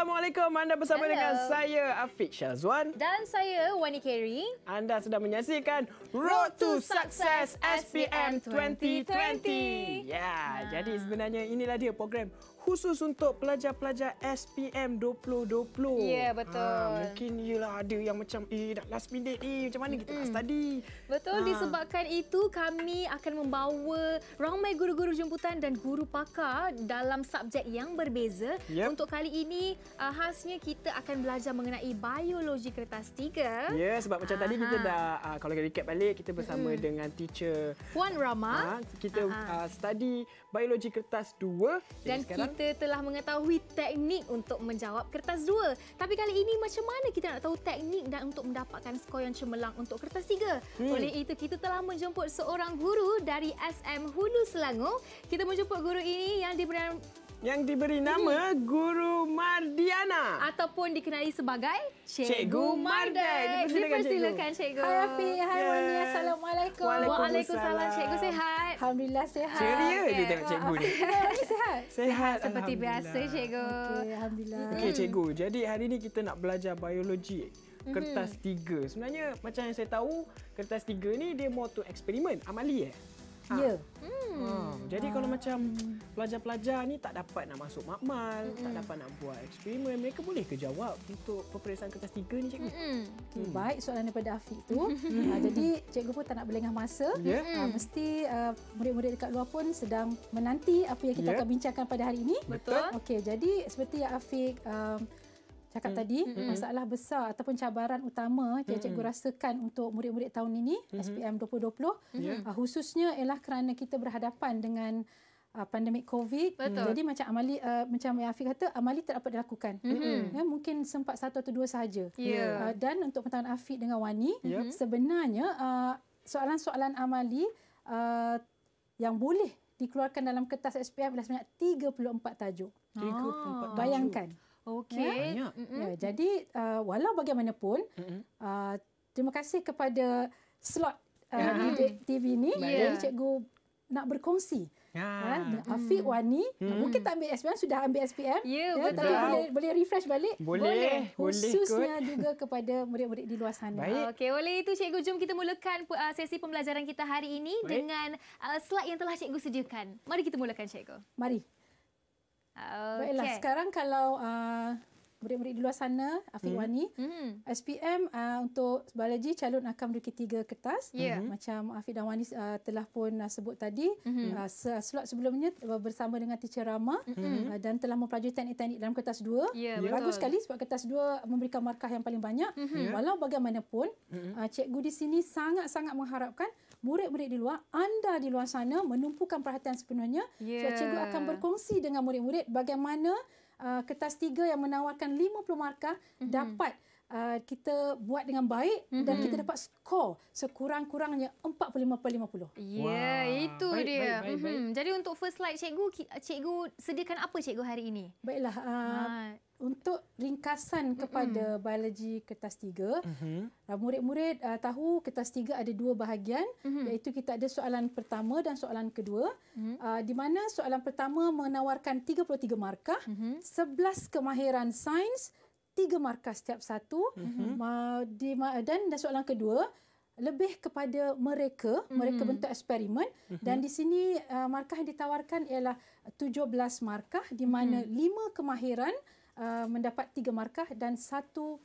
Assalamualaikum. Anda bersama Hello. dengan saya, Afiq Syazwan. Dan saya, Wani Keri. Anda sedang menyaksikan Road to Success SPM 2020. 2020. Ya, yeah. nah. jadi sebenarnya inilah dia program khusus untuk pelajar-pelajar SPM 2020. Ya, yeah, betul. Ha, mungkin ialah ada yang macam, eh dah last minute ni, eh, macam mana kita nak study? Betul, ha. disebabkan itu kami akan membawa ramai guru-guru jemputan dan guru pakar dalam subjek yang berbeza. Yep. Untuk kali ini, uh, khasnya kita akan belajar mengenai biologi kertas 3. Ya, yeah, sebab macam tadi kita dah, uh, kalau kita recap balik, kita bersama hmm. dengan teacher Puan Rama. Uh, kita uh, study biologi kertas 2. Dan sekarang, kita telah mengetahui teknik untuk menjawab kertas dua, Tapi kali ini macam mana kita nak tahu teknik dan untuk mendapatkan skor yang cemerlang untuk kertas tiga? Hmm. Oleh itu kita telah menjemput seorang guru dari SM Hulu Selangor. Kita menjemput guru ini yang diberi yang diberi nama Guru Mardiana ataupun dikenali sebagai Cikgu Mardek. Dipersilakan Cikgu. Hai Afi, hai yeah. Wani. Assalamualaikum. Waalaikumsalam. Cikgu sihat. Alhamdulillah sihat. Ceria okay. dia tengok Cikgu ni. sihat. Ya, sihat seperti biasa Cikgu. Okey, alhamdulillah. Okey hmm. Cikgu, jadi hari ini kita nak belajar biologi kertas mhm. tiga. Sebenarnya macam yang saya tahu, kertas tiga ni dia more to eksperimen, amali eh. Ha. Ya. Hmm. Ha. Jadi ha. kalau ah. macam pelajar-pelajar ni tak dapat nak masuk makmal, hmm. tak dapat nak buat eksperimen, mereka boleh ke jawab untuk peperiksaan kertas tiga ni cikgu? Hmm. Okay, baik soalan daripada Afiq tu. ha, jadi cikgu pun tak nak berlengah masa. Yeah. Ya. Ha, mesti murid murid-murid dekat luar pun sedang menanti apa yang kita yeah. akan bincangkan pada hari ini. Betul. Okay, jadi seperti yang Afiq... Uh, cakap mm. tadi mm masalah besar ataupun cabaran utama mm yang hmm. cikgu rasakan untuk murid-murid tahun ini mm SPM 2020 mm uh, khususnya ialah kerana kita berhadapan dengan uh, pandemik COVID Betul. Hmm. jadi macam amali uh, macam yang Afiq kata amali tak dapat dilakukan mm ya, mungkin sempat satu atau dua sahaja yeah. uh, dan untuk pertemuan Afiq dengan Wani mm sebenarnya uh, soalan-soalan amali uh, yang boleh dikeluarkan dalam kertas SPM adalah sebanyak 34 tajuk. 34 ah. tajuk. Bayangkan. Okey. Ya? Ya, jadi uh, walau bagaimanapun uh, terima kasih kepada slot uh, uh-huh. Ya. di TV ini yeah. jadi cikgu nak berkongsi. Ya. Ha, ah. Afiq Wani hmm. mungkin tak ambil SPM sudah ambil SPM ya, ya tapi boleh boleh refresh balik boleh khususnya boleh juga kepada murid-murid di luar sana okey oleh itu cikgu jom kita mulakan uh, sesi pembelajaran kita hari ini baik. dengan uh, slide yang telah cikgu sediakan mari kita mulakan cikgu mari Okay. Baiklah, sekarang kalau uh, murid-murid di luar sana Afiq hmm. Wani hmm. SPM uh, untuk biologi calon akan menduduki tiga kertas yeah. Hmm. uh macam Afiq dan Wani uh, telah pun uh, sebut tadi uh-huh. slot sebelumnya bersama dengan teacher Rama uh uh, dan telah mempelajari teknik-teknik dalam kertas dua yeah, yeah. bagus sekali sebab kertas dua memberikan markah yang paling banyak uh yeah. walau bagaimanapun uh, cikgu di sini sangat-sangat mengharapkan murid-murid di luar anda di luar sana menumpukan perhatian sepenuhnya yeah. sebab cikgu akan berkongsi dengan murid-murid bagaimana Uh, kertas tiga yang menawarkan 50 markah mm-hmm. dapat uh, kita buat dengan baik mm-hmm. dan kita mhm. dapat skor sekurang-kurangnya 45 per 50. Ya, yeah, wow. itu baik, dia. Baik, baik, mm-hmm. Jadi untuk first slide cikgu, cikgu sediakan apa cikgu hari ini? Baiklah, uh, ha. untuk ringkasan mhm. kepada mm-hmm. biologi kertas 3, mm-hmm. uh, murid-murid uh, tahu kertas 3 ada dua bahagian mm-hmm. iaitu kita ada soalan pertama dan soalan kedua. Mm-hmm. Uh, di mana soalan pertama menawarkan 33 markah, mm-hmm. 11 kemahiran sains, tiga markah setiap satu mm-hmm. dan, dan soalan kedua lebih kepada mereka mm-hmm. mereka bentuk eksperimen mm-hmm. dan di sini uh, markah yang ditawarkan ialah 17 markah di mana mm-hmm. lima kemahiran uh, mendapat tiga markah dan satu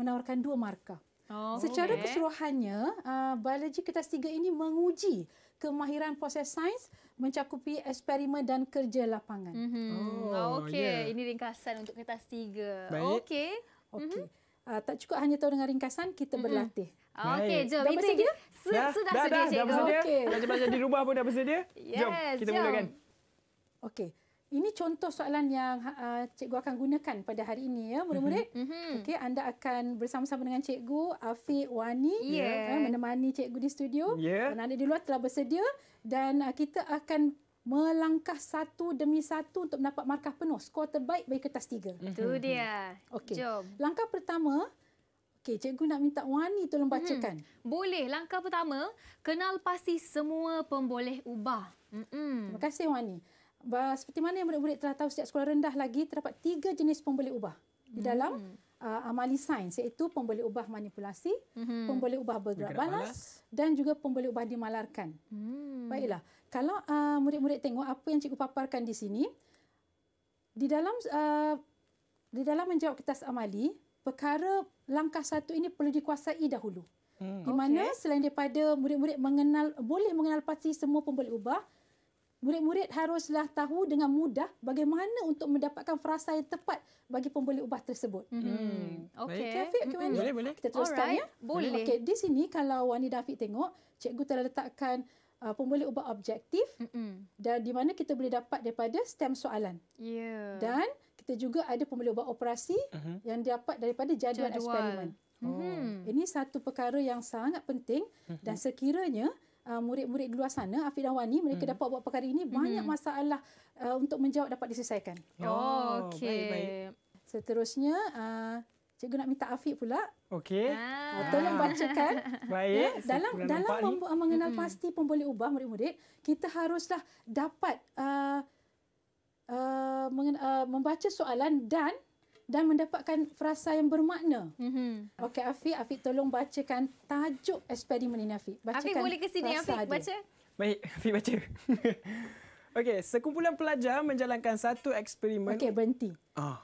menawarkan dua markah oh, secara okay. keseluruhannya uh, biologi kertas tiga ini menguji kemahiran proses sains mencakupi eksperimen dan kerja lapangan. Mm-hmm. Oh, ah, okey. Yeah. Ini ringkasan untuk kertas tiga. Okey. Okey. Mm-hmm. Uh, tak cukup hanya tahu dengan ringkasan, kita mm-hmm. berlatih. Ah, okey, jom. Dah bersedia? Su- dah, sudah dah, sedia, dah, dah bersedia. Okay. Belajar-belajar di rumah pun dah bersedia. Yes, jom, kita jom. mulakan. Okey ini contoh soalan yang uh, cikgu akan gunakan pada hari ini ya murid-murid. Mm-hmm. mm-hmm. Okey anda akan bersama-sama dengan cikgu Afiq Wani ya, yeah. uh, menemani cikgu di studio. Yeah. Anda di luar telah bersedia dan uh, kita akan melangkah satu demi satu untuk mendapat markah penuh skor terbaik bagi kertas tiga. Itu mm-hmm. mm-hmm. dia. Okey. Langkah pertama Okey, cikgu nak minta Wani tolong mm-hmm. bacakan. Hmm. Boleh. Langkah pertama, kenal pasti semua pemboleh ubah. Mm-mm. Terima kasih Wani seperti mana yang murid-murid telah tahu sejak sekolah rendah lagi terdapat tiga jenis pemboleh ubah mm-hmm. di dalam hmm. uh, amali sains iaitu pemboleh ubah manipulasi, mm-hmm. pemboleh ubah bergerak balas, dan juga pemboleh ubah dimalarkan. Mm. Baiklah, kalau uh, murid-murid tengok apa yang cikgu paparkan di sini di dalam uh, di dalam menjawab kertas amali, perkara langkah satu ini perlu dikuasai dahulu. Hmm. Di mana okay. selain daripada murid-murid mengenal boleh mengenal pasti semua pemboleh ubah, murid-murid haruslah tahu dengan mudah bagaimana untuk mendapatkan frasa yang tepat bagi pembeli ubah tersebut. Hmm. hmm. Okey. Okay, Afiq, okay, hmm. Boleh, boleh. Kita teruskan Alright. ya. Boleh. Okey, di sini kalau Wani dan Afiq tengok, cikgu telah letakkan uh, pembeli ubah objektif Mm-mm. dan di mana kita boleh dapat daripada stem soalan. Ya. Yeah. Dan kita juga ada pembeli ubah operasi uh-huh. yang dapat daripada jadual, jadual. eksperimen. Hmm. Oh. Ini satu perkara yang sangat penting uh-huh. dan sekiranya uh, murid-murid di luar sana Afiq dan Wani mereka hmm. dapat buat perkara ini hmm. banyak masalah uh, untuk menjawab dapat diselesaikan. Oh, oh okey. Seterusnya uh, cikgu nak minta Afiq pula. Okey. Ah. Uh, tolong ah. bacakan. Baik. Ya, dalam dalam mem- mengenal hmm. pasti pun boleh ubah murid-murid, kita haruslah dapat uh, uh, uh, membaca soalan dan dan mendapatkan frasa yang bermakna. Mm-hmm. Okey Afiq, Afiq tolong bacakan tajuk eksperimen ini Afiq. Bacakan Afiq boleh ke sini Afiq dia. baca. Baik, Afiq baca. Okey, sekumpulan pelajar menjalankan satu eksperimen. Okey, berhenti. Oh.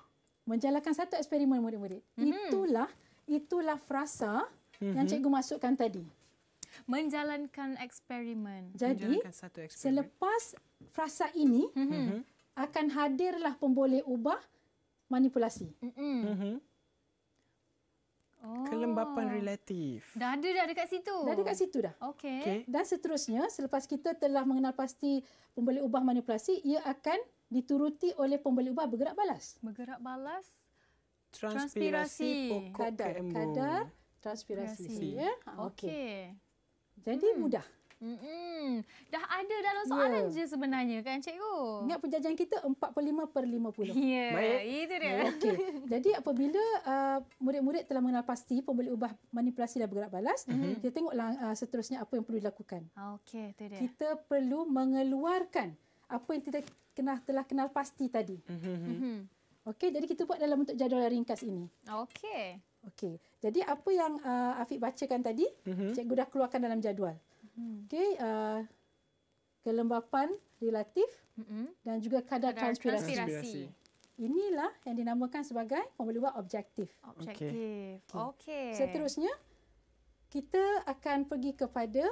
Menjalankan satu eksperimen murid-murid. Mm-hmm. Itulah itulah frasa mm-hmm. yang mhm. cikgu masukkan tadi. Menjalankan eksperimen. Jadi, menjalankan satu eksperimen. Selepas frasa ini, mm-hmm. akan hadirlah pemboleh ubah manipulasi. Mm-hmm. Oh. Kelembapan relatif. Dah ada dah dekat situ. Dah ada dekat situ dah. Okey. Okay. Dan seterusnya, selepas kita telah mengenal pasti pembeli ubah manipulasi, ia akan dituruti oleh pembeli ubah bergerak balas. Bergerak balas. Transpirasi. transpirasi. Kadar. Kadar transpirasi. transpirasi. Ya? Okey. Okay. Jadi hmm. mudah. Hmm, dah ada dalam soalan yeah. je sebenarnya kan cikgu? Ingat penjajahan kita 45 per 50. Ya, yeah, itu dia. Okay. Jadi apabila uh, murid-murid telah mengenal pasti pembeli ubah manipulasi dan bergerak balas, mm-hmm. kita tengok lah, uh, seterusnya apa yang perlu dilakukan. Okey, itu dia. Kita perlu mengeluarkan apa yang kita kena telah kenal pasti tadi. Mm-hmm. mm-hmm. Okey, jadi kita buat dalam bentuk jadual ringkas ini. Okey. Okey, jadi apa yang uh, Afiq bacakan tadi, mm-hmm. cikgu dah keluarkan dalam jadual. Hmm. Okay, uh, kelembapan relatif hmm dan juga kadar, kadar transpirasi. transpirasi. Inilah yang dinamakan sebagai formula objektif. Objektif. Okey. Okay. Okay. Seterusnya kita akan pergi kepada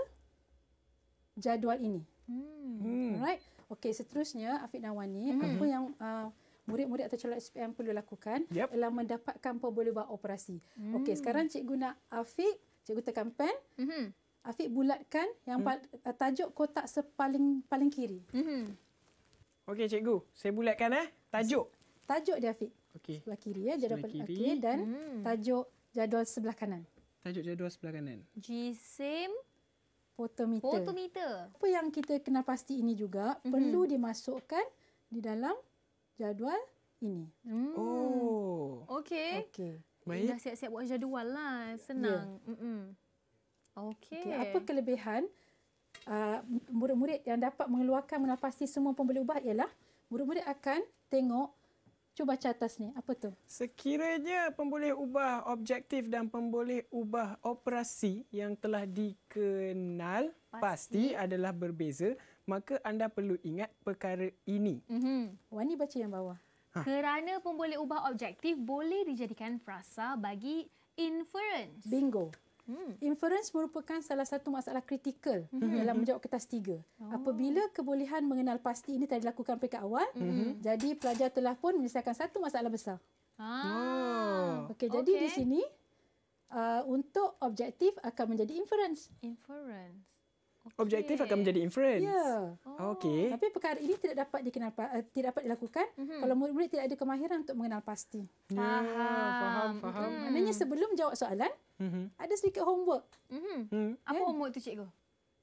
jadual ini. Hmm. hmm. Alright. Okay. seterusnya Afiq dan Wani, hmm apa yang uh, murid-murid atau calon SPM perlu lakukan yep. ialah mendapatkan formula operasi. Mm. Okey, sekarang cikgu nak Afiq, cikgu tekan pen. Mm-hmm. Afiq bulatkan yang hmm. Eh, tajuk kotak sepaling paling kiri. Mm-hmm. Okey cikgu, saya bulatkan eh tajuk. Tajuk dia Afiq. Okey. Sebelah kiri ya jadual sebelah kiri. Okay, dan hmm. tajuk jadual sebelah kanan. Tajuk jadual sebelah kanan. Jisim potometer. Potometer. Apa yang kita kena pasti ini juga hmm perlu dimasukkan di dalam jadual ini. Hmm. Oh. Okey. Okey. Baik. Dah siap-siap buat jadual lah. Ya. Senang. Yeah. Mm-mm. Okey. Okay, apa kelebihan uh, murid-murid yang dapat mengeluarkan menafasi semua pun ubah ialah murid-murid akan tengok Cuba baca atas Apa tu? Sekiranya pemboleh ubah objektif dan pemboleh ubah operasi yang telah dikenal pasti, pasti adalah berbeza, maka anda perlu ingat perkara ini. Mm-hmm. Wani baca yang bawah. Ha. Kerana pemboleh ubah objektif boleh dijadikan frasa bagi inference. Bingo. Hmm. Inference merupakan salah satu masalah kritikal hmm. dalam hmm. menjawab kertas tiga. Oh. Apabila kebolehan mengenal pasti ini telah dilakukan peringkat awal, hmm. jadi pelajar telah pun menyelesaikan satu masalah besar. Ah. Oh. Okey, jadi okay. di sini uh, untuk objektif akan menjadi inference. Inference objektif okay. akan menjadi inference. Ya. Yeah. Oh. Okey. Tapi perkara ini tidak dapat dikenal uh, tidak dapat dilakukan mm-hmm. kalau murid-murid tidak ada kemahiran untuk mengenal pasti. Faham, ya, yeah, faham, faham. Mm. Maknanya sebelum jawab soalan, mm-hmm. ada sedikit homework. Mm-hmm. Apa kan? homework tu cikgu?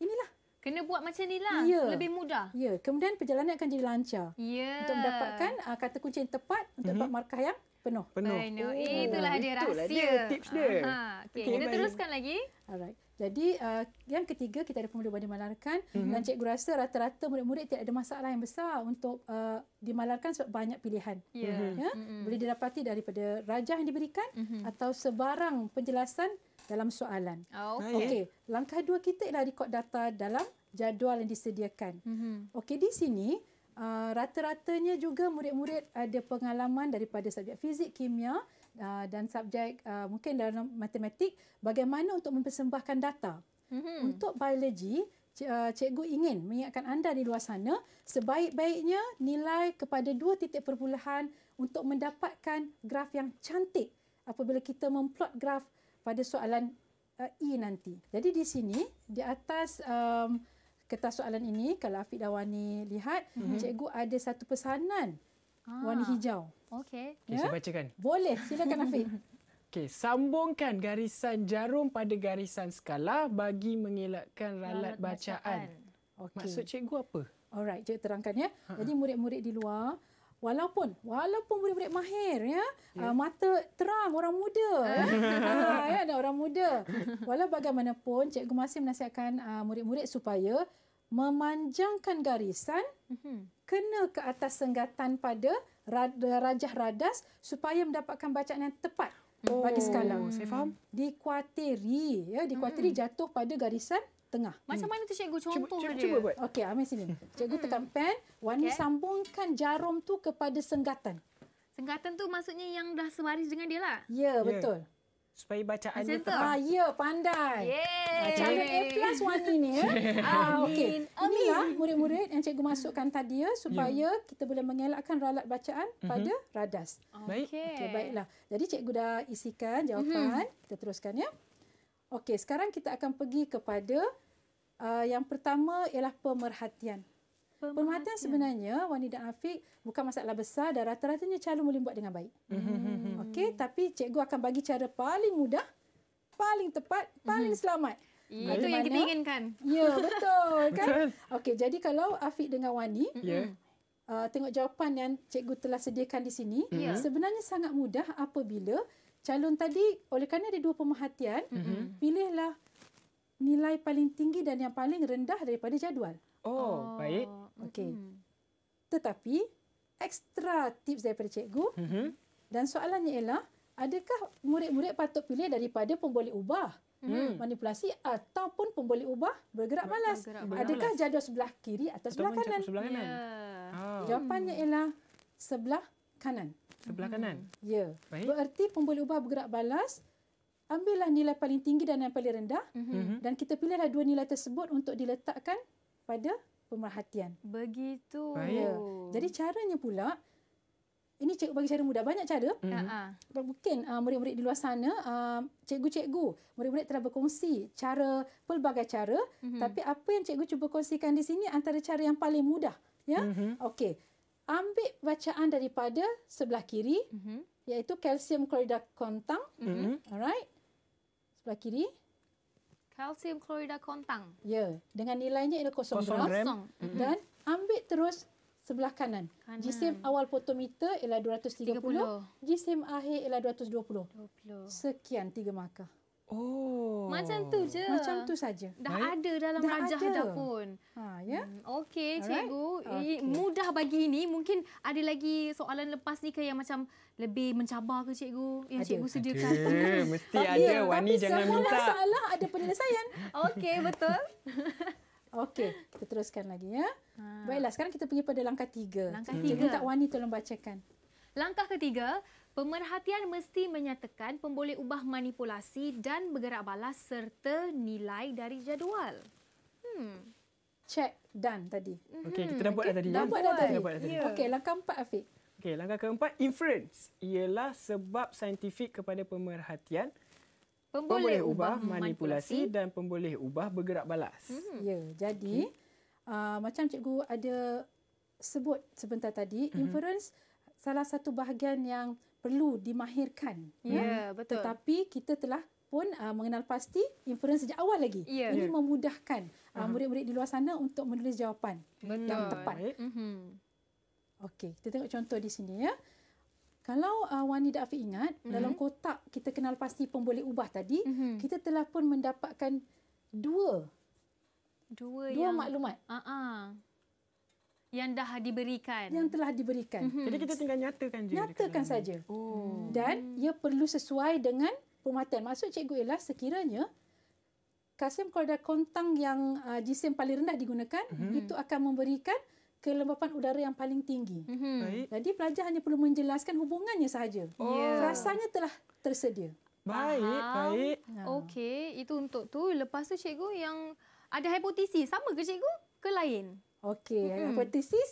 Inilah Kena buat macam ni lah. Ya. Lebih mudah. Ya. Kemudian perjalanan akan jadi lancar. Ya. Untuk mendapatkan uh, kata kunci yang tepat untuk mm-hmm. dapat markah yang penuh. Penuh. Oh, itulah oh, dia rahsia. Itulah dia tips dia. uh Okay, kita teruskan lagi. Alright. Jadi uh, yang ketiga kita ada pemuda banding malarkan mm-hmm. dan cikgu rasa rata-rata murid-murid tidak ada masalah yang besar untuk uh, dimalarkan sebab banyak pilihan. Yeah. Ya. Mm-hmm. Boleh didapati daripada rajah yang diberikan mm-hmm. atau sebarang penjelasan dalam soalan. Oh, ah, okay. okay. Langkah dua kita ialah rekod data dalam jadual yang disediakan. Mm-hmm. Okey di sini uh, rata-ratanya juga murid-murid ada pengalaman daripada subjek fizik, kimia, Uh, dan subjek uh, mungkin dalam matematik bagaimana untuk mempersembahkan data. Mm-hmm. Untuk biologi, uh, cikgu ingin mengingatkan anda di luar sana sebaik-baiknya nilai kepada dua titik perpuluhan untuk mendapatkan graf yang cantik apabila kita memplot graf pada soalan uh, E nanti. Jadi di sini, di atas um, kertas soalan ini, kalau Afiq dan lihat, mm-hmm. cikgu ada satu pesanan ah. warna hijau. Okey. Okay, yeah? Saya ya? bacakan. Boleh. Silakan Afiq. Okey, sambungkan garisan jarum pada garisan skala bagi mengelakkan ralat bacaan. Okay. Maksud cikgu apa? Alright, cikgu terangkan ya. Ha-ha. Jadi murid-murid di luar Walaupun walaupun murid-murid mahir ya yeah. Uh, mata terang orang muda ha, ya ada orang muda walaupun bagaimanapun cikgu masih menasihatkan uh, murid-murid supaya memanjangkan garisan mm-hmm. kena ke atas senggatan pada rajah radas supaya mendapatkan bacaan yang tepat oh, bagi skala. Oh, saya faham. Dikuatiri, ya, dikuatiri hmm. jatuh pada garisan tengah. Macam hmm. mana tu cikgu contoh cuba, cuba, dia? Cuba buat. Okey, ambil sini. Cikgu hmm. tekan pen, Wani okay. sambungkan jarum tu kepada senggatan. Senggatan tu maksudnya yang dah sebaris dengan dia lah? Ya, yeah, yeah. betul supaya bacaan dia tepat. Ah, ya, pandai. Yeay. Ah, A plus one ini. Eh. Ah, okay. Ini lah murid-murid yang cikgu masukkan tadi ya, supaya yeah. kita boleh mengelakkan ralat bacaan mm-hmm. pada radas. Baik. Okay. okay. baiklah. Jadi cikgu dah isikan mhm. jawapan. Mm-hmm. Kita teruskan ya. Okay. sekarang kita akan pergi kepada uh, yang pertama ialah pemerhatian. Pemerhatian, pemerhatian sebenarnya, Wani dan Afiq, bukan masalah besar dan rata-ratanya calon boleh buat dengan baik. Mhm, mhm, Okay, hmm. tapi cikgu akan bagi cara paling mudah, paling tepat, paling hmm. selamat. Ya, itu yang kita inginkan. Ya, betul kan? Okay, jadi kalau Afiq dengan Wani, hmm. yeah. uh, tengok jawapan yang cikgu telah sediakan di sini, hmm. yeah. sebenarnya sangat mudah apabila calon tadi oleh kerana ada dua pemerhatian, mm-hmm. pilihlah nilai paling tinggi dan yang paling rendah daripada jadual. Oh, oh baik. okay. mm Tetapi ekstra tips daripada cikgu, mm-hmm. Dan soalannya ialah, adakah murid-murid patut pilih daripada pemboleh ubah? Hmm. hmm manipulasi ataupun pemboleh ubah bergerak malas. Bergerak Adakah malas. jadual sebelah kiri atau sebelah kanan? Sebelah kanan. Yeah. Ya. Oh. Jawapannya hmm. ialah sebelah kanan. Sebelah hmm. kanan? Hmm. Ya. Baik. Bererti pemboleh ubah bergerak balas, ambillah nilai paling tinggi dan yang paling rendah mm-hmm. dan kita pilihlah dua nilai tersebut untuk diletakkan pada pemerhatian. Begitu. Yeah. Jadi caranya pula, ini cikgu bagi cara mudah. Banyak cara. Mm-hmm. Mungkin uh, murid-murid di luar sana, uh, cikgu-cikgu, murid-murid telah berkongsi cara, pelbagai cara. Mm-hmm. Tapi apa yang cikgu cuba kongsikan di sini antara cara yang paling mudah. Ya? Mm-hmm. Okey. Ambil bacaan daripada sebelah kiri, mm-hmm. iaitu kalsium klorida kontang. Mm-hmm. Alright. Sebelah kiri. Kalsium klorida kontang. Ya. Dengan nilainya ialah kosong, Mm-hmm. Dan ambil terus sebelah kanan. kanan. Jisim awal potometer ialah 230, 30. jisim akhir ialah 220. 20. Sekian tiga markah. Oh. Macam tu je. Macam tu saja. Dah right? ada dalam dah rajah ada. dah pun. Ha, ya. Yeah? Hmm. Okey, cikgu. Okay. Eh, mudah bagi ini. Mungkin ada lagi soalan lepas ni ke yang macam lebih mencabar ke cikgu? Yang ada. cikgu sediakan. Ada. Mesti tapi, ada. Wani tapi jangan minta. Tapi semua masalah ada penyelesaian. Okey, betul. Okey, kita teruskan lagi ya. Ha. Baiklah, sekarang kita pergi pada langkah tiga. Langkah tiga. Minta Wani tolong bacakan. Langkah ketiga, pemerhatian mesti menyatakan pemboleh ubah manipulasi dan bergerak balas serta nilai dari jadual. Hmm. Check done tadi. Hmm. Okey, kita dah buat okay. Ya? dah tadi. Dah buat dah tadi. Ya. Okey, langkah empat Afiq. Okey, langkah keempat, inference. Ialah sebab saintifik kepada pemerhatian. Pemboleh, ubah, manipulasi. dan pemboleh ubah bergerak balas. Hmm. Ya, yeah. jadi... Ah, macam cikgu ada sebut sebentar tadi mm-hmm. inference salah satu bahagian yang perlu dimahirkan ya yeah, hmm. betul tetapi kita telah pun uh, mengenal pasti inference sejak awal lagi yeah. ini memudahkan uh-huh. uh, murid-murid di luar sana untuk menulis jawapan betul. yang tepat mm-hmm. okey kita tengok contoh di sini ya kalau uh, Wani dan ingat mm-hmm. dalam kotak kita kenal pasti pemboleh ubah tadi mm-hmm. kita telah pun mendapatkan dua dua, dua yang... maklumat. Uh-uh. Yang dah diberikan. Yang telah diberikan. Mm-hmm. Jadi kita tinggal nyatakan saja. Nyatakan saja. Oh. Hmm. Dan ia perlu sesuai dengan pematan. Maksud cikgu ialah sekiranya kalsium klorida kontang yang uh, jisim paling rendah digunakan, mm-hmm. itu akan memberikan kelembapan udara yang paling tinggi. Mm-hmm. Baik. Jadi pelajar hanya perlu menjelaskan hubungannya sahaja. Ya. Oh. Rasanya telah tersedia. Baik, Faham. baik. Ya. Okey, itu untuk tu. Lepas tu cikgu yang... Ada hipotesis sama ke cikgu ke lain? Okey, mm-hmm. hipotesis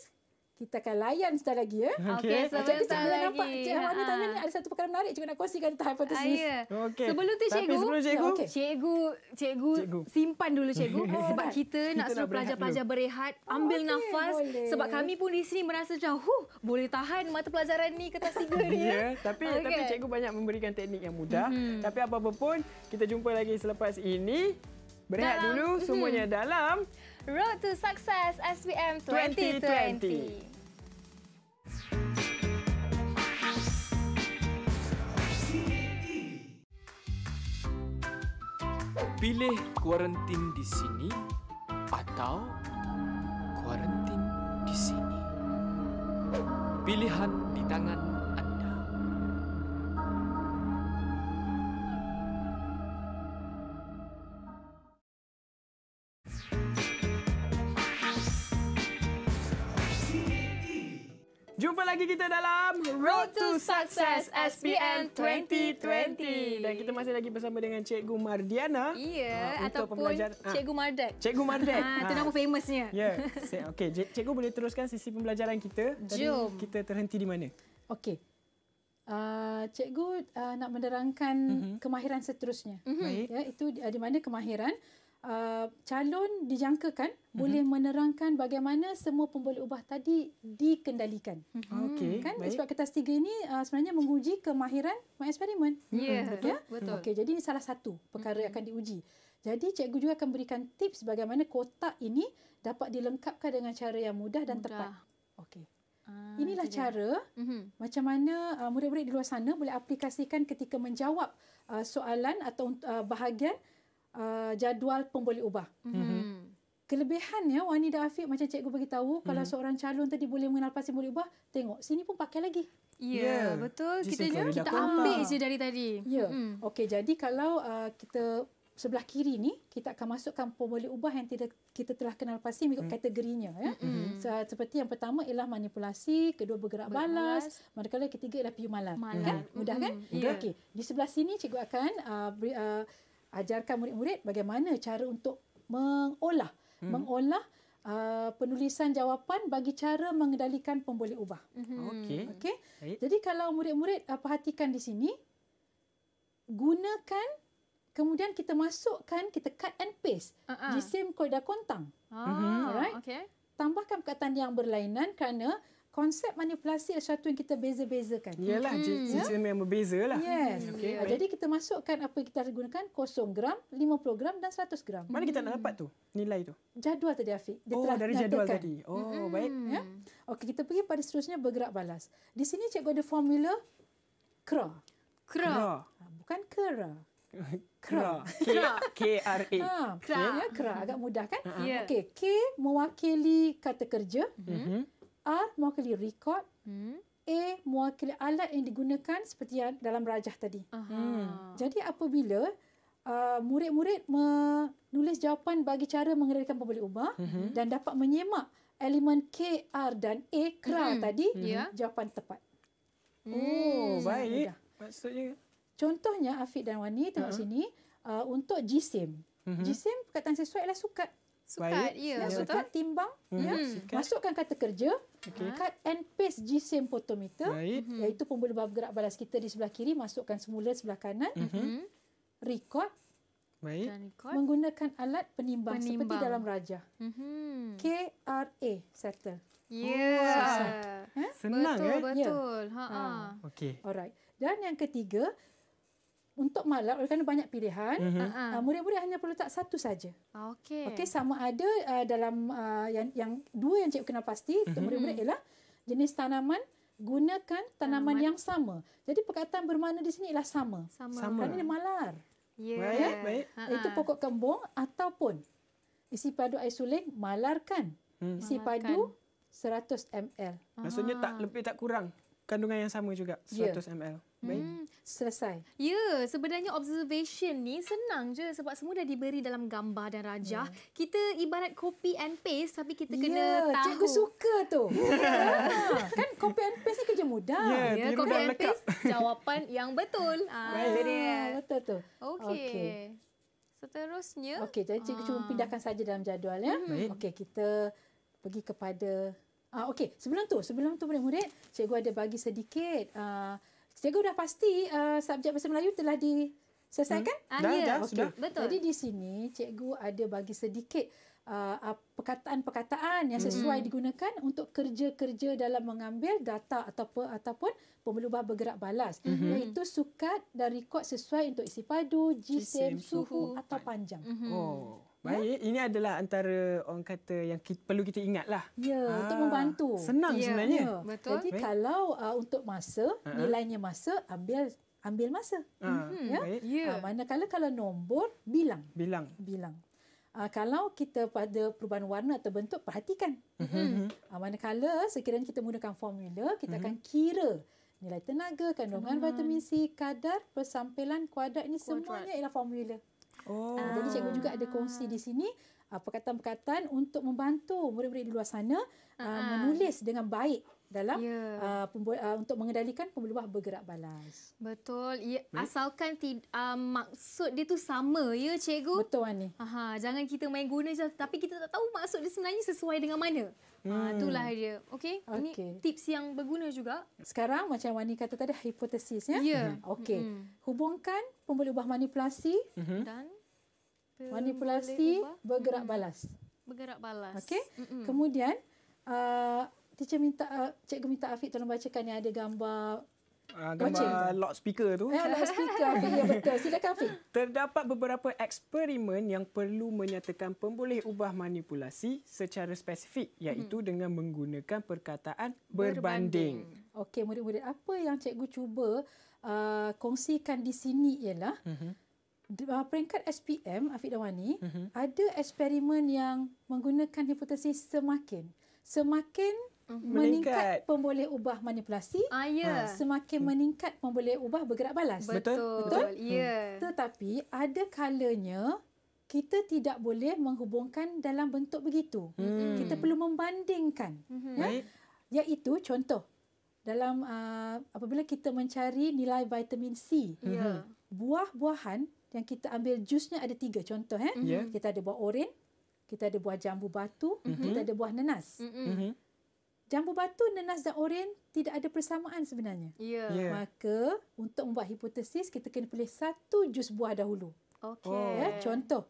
kita akan layan sekejap lagi ya. Okey, okay, okay sebelum lagi. Nampak, cik Hawa tanya ni ada satu perkara menarik cikgu nak kongsikan tentang hipotesis. Ah, yeah. okay. Sebelum tu cikgu, sebelum cikgu, ya, okay. cikgu, cikgu, cikgu, simpan dulu cikgu. Oh, sebab kita, kita nak suruh pelajar-pelajar berehat, ambil okay, nafas. Boleh. Sebab kami pun di sini merasa macam, huh, boleh tahan mata pelajaran ni ke tas tiga ni. Ya? Ya, tapi, okay. cikgu banyak memberikan teknik yang mudah. Mm-hmm. Tapi apa-apa pun, kita jumpa lagi selepas ini. Berehat dalam, dulu mhm. semuanya hmm. dalam Road to Success SPM 2020. 2020. Pilih kuarantin di sini atau kuarantin di sini. Pilihan di tangan Jumpa lagi kita dalam Road to Success SPM 2020. Dan kita masih lagi bersama dengan Cikgu Mardiana. Iya yeah, uh, ataupun pembelajar- ah. Cikgu Mardek. Cikgu Mardek. Ha, ah, itu ah. nama famousnya. Ya, yeah. okay. Cikgu boleh teruskan sisi pembelajaran kita. Jom. kita terhenti di mana? Okey. Uh, cikgu uh, nak menerangkan mm-hmm. kemahiran seterusnya. Mm-hmm. Baik. Ya, itu di, di mana Kemahiran uh, calon dijangkakan mm-hmm. boleh menerangkan bagaimana semua pemboleh ubah tadi dikendalikan. Mhm. Okey. Kan baik. sebab kertas tiga ini uh, sebenarnya menguji kemahiran mengeksperimen. Mhm. Ya, yeah, hmm, betul. Yeah? betul. Okey, jadi ini salah satu perkara mm-hmm. yang akan diuji. Jadi cikgu juga akan berikan tips bagaimana kotak ini dapat dilengkapkan dengan cara yang mudah dan mudah. tepat. Okey. Ah, Inilah jadi. cara mm-hmm. macam mana uh, murid-murid di luar sana boleh aplikasikan ketika menjawab uh, soalan atau uh, bahagian Uh, jadual pun boleh ubah. Mm-hmm. Kelebihannya Wani Afiq macam cikgu bagi tahu mm-hmm. kalau seorang calon tadi boleh mengenal pasien boleh ubah, tengok sini pun pakai lagi. Ya, yeah, yeah. betul. Just kita okay. kita ambil je dari tadi. Ya. Yeah. Mm-hmm. Okey, jadi kalau uh, kita sebelah kiri ni kita akan masukkan pemboleh ubah yang tidak kita telah kenal pasti mengikut mm. kategorinya ya. Mm-hmm. So, seperti yang pertama ialah manipulasi, kedua bergerak balas, manakala ketiga ialah piu malam. Malam Kan? Mm-hmm. Mudah hmm. kan? Mm-hmm. Yeah. Okey. Di sebelah sini cikgu akan uh, beri, uh, ajarkan murid-murid bagaimana cara untuk mengolah hmm. mengolah uh, penulisan jawapan bagi cara mengendalikan pemboleh ubah. Hmm. Hmm. Okey. Okey. Jadi kalau murid-murid uh, perhatikan di sini gunakan kemudian kita masukkan kita cut and paste uh-huh. jisim koida kontang. Ah, uh-huh. right? okey. Tambahkan perkataan yang berlainan kerana konsep manipulasi adalah sesuatu yang kita beza-bezakan. Yalah, jenis hmm. Ya? yang berbeza lah. Yes. Okay, hmm, okay. Jadi kita masukkan apa yang kita gunakan, 0 gram, 50 gram dan 100 gram. Mana kita hmm. nak dapat tu nilai tu? Jadual tadi Afiq. Dia oh, telah dari jadual nyatakan. tadi. Oh, hmm. baik. Ya? Okey, kita pergi pada seterusnya bergerak balas. Di sini cikgu ada formula KRA. KRA. Ha, bukan KRA. KRA. K-R-A. K-R-A. Ha, KRA. Ya, Agak mudah kan? Yeah. Ha, ha. Okey, ya. K mewakili kata kerja. Mm-hmm. R mewakili record. Hmm. A mewakili alat yang digunakan seperti yang dalam rajah tadi. Hmm. Jadi apabila uh, murid-murid menulis jawapan bagi cara mengerjakan pembeli ubah hmm. dan dapat menyemak elemen K, R dan A kera hmm. tadi, hmm. jawapan tepat. Hmm. Oh, hmm. baik. Maksudnya? Contohnya Afiq dan Wani tengok uh-huh. sini. Uh, untuk jisim. Uh-huh. Mhm. Jisim perkataan sesuai ialah sukat. Sukat, Baik. Hmm. ya. Yeah, sukat betul. timbang. Mm. Ya. Sukat. Masukkan kata kerja. Okay. Cut and paste jisim photometer. Baik. Hmm. Iaitu pembelebab gerak balas kita di sebelah kiri. Masukkan semula sebelah kanan. Mm-hmm. Record. Baik. Record. Menggunakan alat penimbang, penimbang. seperti dalam raja. Mm-hmm. KRA. Settle. Ya. Yeah. Oh, ha? Senang, betul, eh? Betul, betul. Yeah. Ha. Okay. Alright. Dan yang ketiga, untuk malak kerana banyak pilihan uh-huh. uh, murid-murid hanya perlu letak satu saja. Okey. Okey sama ada uh, dalam uh, yang yang dua yang cikgu kena pasti uh-huh. untuk mhm. murid-murid mhm. ialah jenis tanaman gunakan tanaman, tanaman yang sama. Jadi perkataan bermakna di sini ialah sama. Sama. sama. Kerana ini malar. Yeah. Baik, baik. Uh-huh. Itu pokok kembung ataupun isi padu air suling malarkan. uh Isi padu 100 ml. Maksudnya tak lebih tak kurang kandungan yang sama juga 100 ya. yeah. ml. Hmm. Selesai. Ya, sebenarnya observation ni senang je sebab semua dah diberi dalam gambar dan rajah. Hmm. Kita ibarat copy and paste tapi kita ya, kena tahu. Ya, cikgu suka tu. Ya. kan copy and paste ni kerja mudah. Ya, ya copy and lekat. paste jawapan yang betul. Ah, right. Ah, betul tu. Okey. Okay. Seterusnya. Okey, jadi cikgu ah. cuma pindahkan saja dalam jadual. ya. Hmm. Okey, kita pergi kepada... Ah, Okey, sebelum tu, sebelum tu murid-murid, cikgu ada bagi sedikit... Uh, Cikgu dah pasti uh, subjek bahasa Melayu telah diselesaikan? Hmm. Ah, dah, ya. dah, okay. sudah. Betul. Jadi di sini cikgu ada bagi sedikit uh, perkataan-perkataan yang hmm. sesuai hmm. digunakan untuk kerja-kerja dalam mengambil data ataupun, ataupun pemelubah bergerak balas. Hmm. hmm. Iaitu sukat dan rekod sesuai untuk isi padu, jisim, suhu, suhu atau panjang. Hmm. Oh. Ya. Baik, ini adalah antara orang kata yang kita, perlu kita ingatlah. Ya, ah, untuk membantu. Senang ya, sebenarnya. Ya. Betul. Jadi baik. kalau uh, untuk masa, uh-huh. nilainya masa, ambil ambil masa. Uh-huh. Ya. Baik. ya. Uh, manakala kalau nombor, bilang. Bilang. Bilang. Uh, kalau kita pada perubahan warna atau bentuk, perhatikan. Uh-huh. Uh, manakala sekiranya kita menggunakan formula, kita uh-huh. akan kira nilai tenaga, kandungan Tenang. Hmm. vitamin C, kadar persampilan kuadrat ini kuadrat. semuanya ialah formula. Oh. Uh, jadi cikgu juga ada kongsi di sini uh, perkataan-perkataan untuk membantu murid-murid di luar sana uh, uh menulis dengan baik dalam yeah. Ya. uh, pembu- uh, untuk mengendalikan pembuluh bergerak balas. Betul. Ya, hmm? asalkan ti- uh, maksud dia tu sama ya cikgu. Betul ni. Aha, jangan kita main guna je tapi kita tak tahu maksud dia sebenarnya sesuai dengan mana. Hmm. Uh, itulah dia. Okey. Okay. Ini tips yang berguna juga. Sekarang macam Wani kata tadi hipotesis ya. Yeah. Okey. Hmm. Hubungkan pembuluh manipulasi mhm. dan kita manipulasi bergerak mm. balas bergerak balas okey kemudian uh, teacher minta uh, cikgu minta Afiq tolong bacakan yang ada gambar Uh, gambar Macam loudspeaker tu. Eh, loudspeaker. ya, betul. Silakan, Afiq. Terdapat beberapa eksperimen yang perlu menyatakan pemboleh ubah manipulasi secara spesifik iaitu hmm. dengan menggunakan perkataan berbanding. berbanding. Okey, murid-murid. Apa yang cikgu cuba uh, kongsikan di sini ialah uh-huh uh, peringkat SPM Afiq Dawani mm-hmm. ada eksperimen yang menggunakan hipotesis semakin semakin mhm. meningkat, meningkat pemboleh ubah manipulasi ah, yeah. Ha. uh, semakin mm. meningkat pemboleh ubah bergerak balas betul betul ya yeah. Hmm. tetapi ada kalanya kita tidak boleh menghubungkan dalam bentuk begitu mm-hmm. kita perlu membandingkan mm-hmm. ya Baik. iaitu contoh dalam uh, apabila kita mencari nilai vitamin C hmm. yeah. buah-buahan yang kita ambil jusnya ada tiga contoh eh mm-hmm. kita ada buah oren kita ada buah jambu batu mm-hmm. kita ada buah nenas mm-hmm. mm-hmm. jambu batu nenas dan oren tidak ada persamaan sebenarnya yeah. Yeah. maka untuk membuat hipotesis kita kena pilih satu jus buah dahulu Okay. oh. ya contoh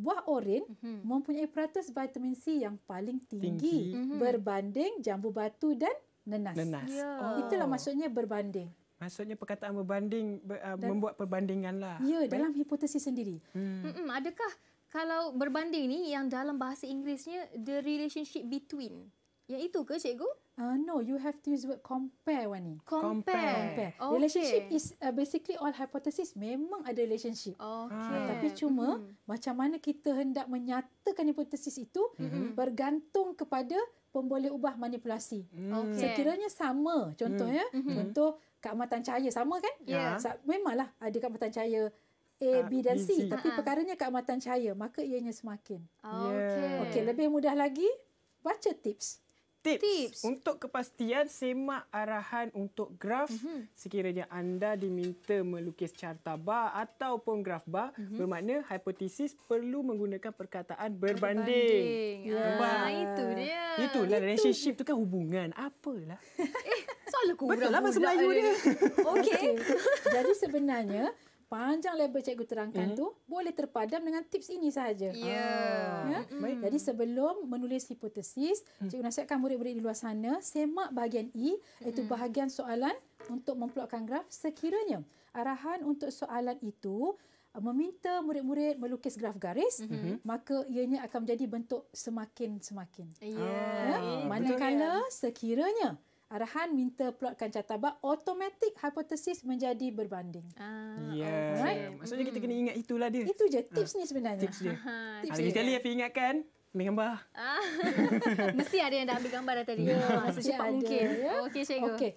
Buah oren mm-hmm. mempunyai peratus vitamin C yang paling tinggi, tinggi. Mm-hmm. berbanding jambu batu dan nenas. nenas. Yeah. Oh. Itulah maksudnya berbanding. Maksudnya perkataan berbanding ber, uh, ah, membuat perbandingan lah. Ya, Baik. dalam hipotesis sendiri. Hmm. Hmm, adakah kalau berbanding ni yang dalam bahasa Inggerisnya the relationship between? Yang itu ke cikgu? Uh, no, you have to use word compare, Wani. Compare. compare. Okay. Relationship is uh, basically all hypothesis. Memang ada relationship. Okay. Uh, tapi cuma mm-hmm. macam mana kita hendak menyatakan hipotesis itu mm-hmm. bergantung kepada pemboleh ubah manipulasi. Hmm. Okay. Sekiranya sama Contohnya Mm-hmm. Contoh keamatan cahaya sama kan? Yeah. Ya. Memanglah ada keamatan cahaya A, B dan C. Uh-huh. Tapi perkaranya keamatan cahaya maka ianya semakin. Okay. Ya. Okay, lebih mudah lagi baca tips tips, tips untuk kepastian semak arahan untuk graf mm-hmm. sekiranya anda diminta melukis carta bar ataupun graf bar mm-hmm. bermakna hipotesis perlu menggunakan perkataan berbanding. berbanding. Ya. Ya. itu dia. Itulah itu. relationship tu kan hubungan. Apalah. Eh, soal aku. Betul lah bahasa Melayu dia. Okey. Okay. Jadi sebenarnya panjang lebar cikgu terangkan mm-hmm. tu boleh terpadam dengan tips ini sahaja. Yeah. Ya. Mm-hmm. Jadi sebelum menulis hipotesis, mm-hmm. cikgu nasihatkan murid-murid di luar sana semak bahagian E iaitu mm-hmm. bahagian soalan untuk memplotkan graf sekiranya arahan untuk soalan itu uh, meminta murid-murid melukis graf garis mm-hmm. mm-hmm. maka ianya akan menjadi bentuk semakin semakin. Yeah. Ya. ya? Manakala sekiranya arahan minta plotkan catabak automatik hipotesis menjadi berbanding. Ah, yeah. okay. right? Maksudnya kita kena ingat itulah dia. Itu je tips ah, ni sebenarnya. Tips dia. tips Hari sekali Afi ingatkan, ambil gambar. Ah. Mesti ada yang dah ambil gambar dah tadi. Ya, yeah, mungkin. Ya? Okey, cikgu. Okay.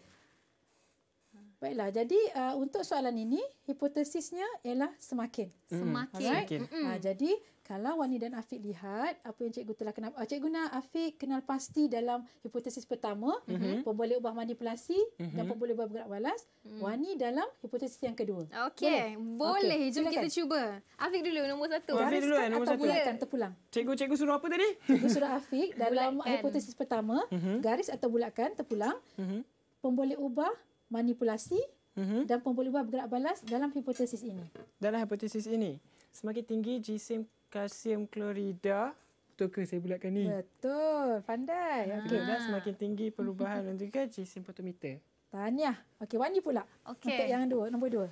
Baiklah, jadi uh, untuk soalan ini, hipotesisnya ialah semakin. Semakin. Right? semakin. Uh, jadi, kalau Wani dan Afiq lihat apa yang cikgu telah kenal. Uh, cikgu nak Afiq kenal pasti dalam hipotesis pertama, mm-hmm. pemboleh ubah manipulasi mm-hmm. dan mhm. pemboleh ubah bergerak balas. Mm. Wani dalam hipotesis yang kedua. Okey, boleh. boleh. Okay. Jom Silakan. kita cuba. Afiq dulu nombor satu. Oh, Afiq dulu kan nombor atau satu. Atau terpulang. Cikgu-cikgu suruh apa tadi? Cikgu suruh Afiq dalam bulatkan. hipotesis pertama, mm-hmm. garis atau bulatkan terpulang. Mm-hmm. Pemboleh ubah manipulasi mm-hmm. dan pemboleh ubah bergerak balas dalam hipotesis ini. Dalam hipotesis ini, semakin tinggi jisim kalsium klorida. Betul ke saya bulatkan ni? Betul. Pandai. Ha. Okey, dah semakin tinggi perubahan untuk gaji simpotometer. Tahniah. Okey, Wani pula. Okey. Untuk yang dua, nombor dua.